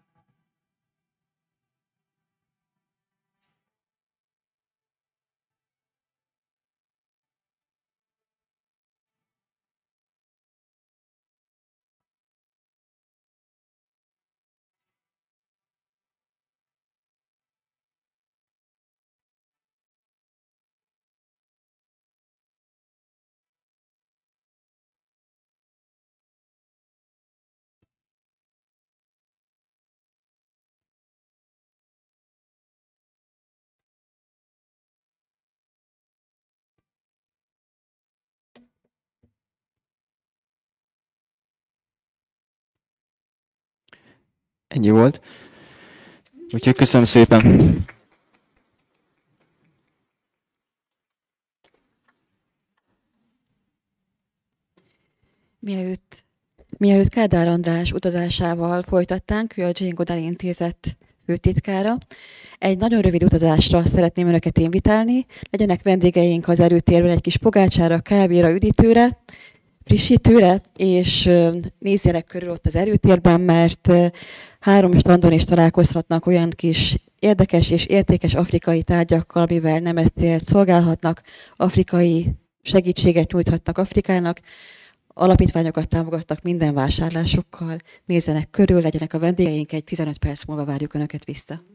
S4: ennyi volt. Úgyhogy köszönöm szépen!
S2: Mielőtt, mielőtt Kádár András utazásával folytattánk, ő a Jane Goodall intézet főtitkára. Egy nagyon rövid utazásra szeretném Önöket invitálni. Legyenek vendégeink az erőtérben egy kis pogácsára, kávéra, üdítőre, frissítőre, és nézzenek körül ott az erőtérben, mert három standon is találkozhatnak olyan kis érdekes és értékes afrikai tárgyakkal, mivel nem ezt szolgálhatnak, afrikai segítséget nyújthatnak Afrikának, alapítványokat támogatnak minden vásárlásukkal, nézzenek körül, legyenek a vendégeink, egy 15 perc múlva várjuk Önöket vissza.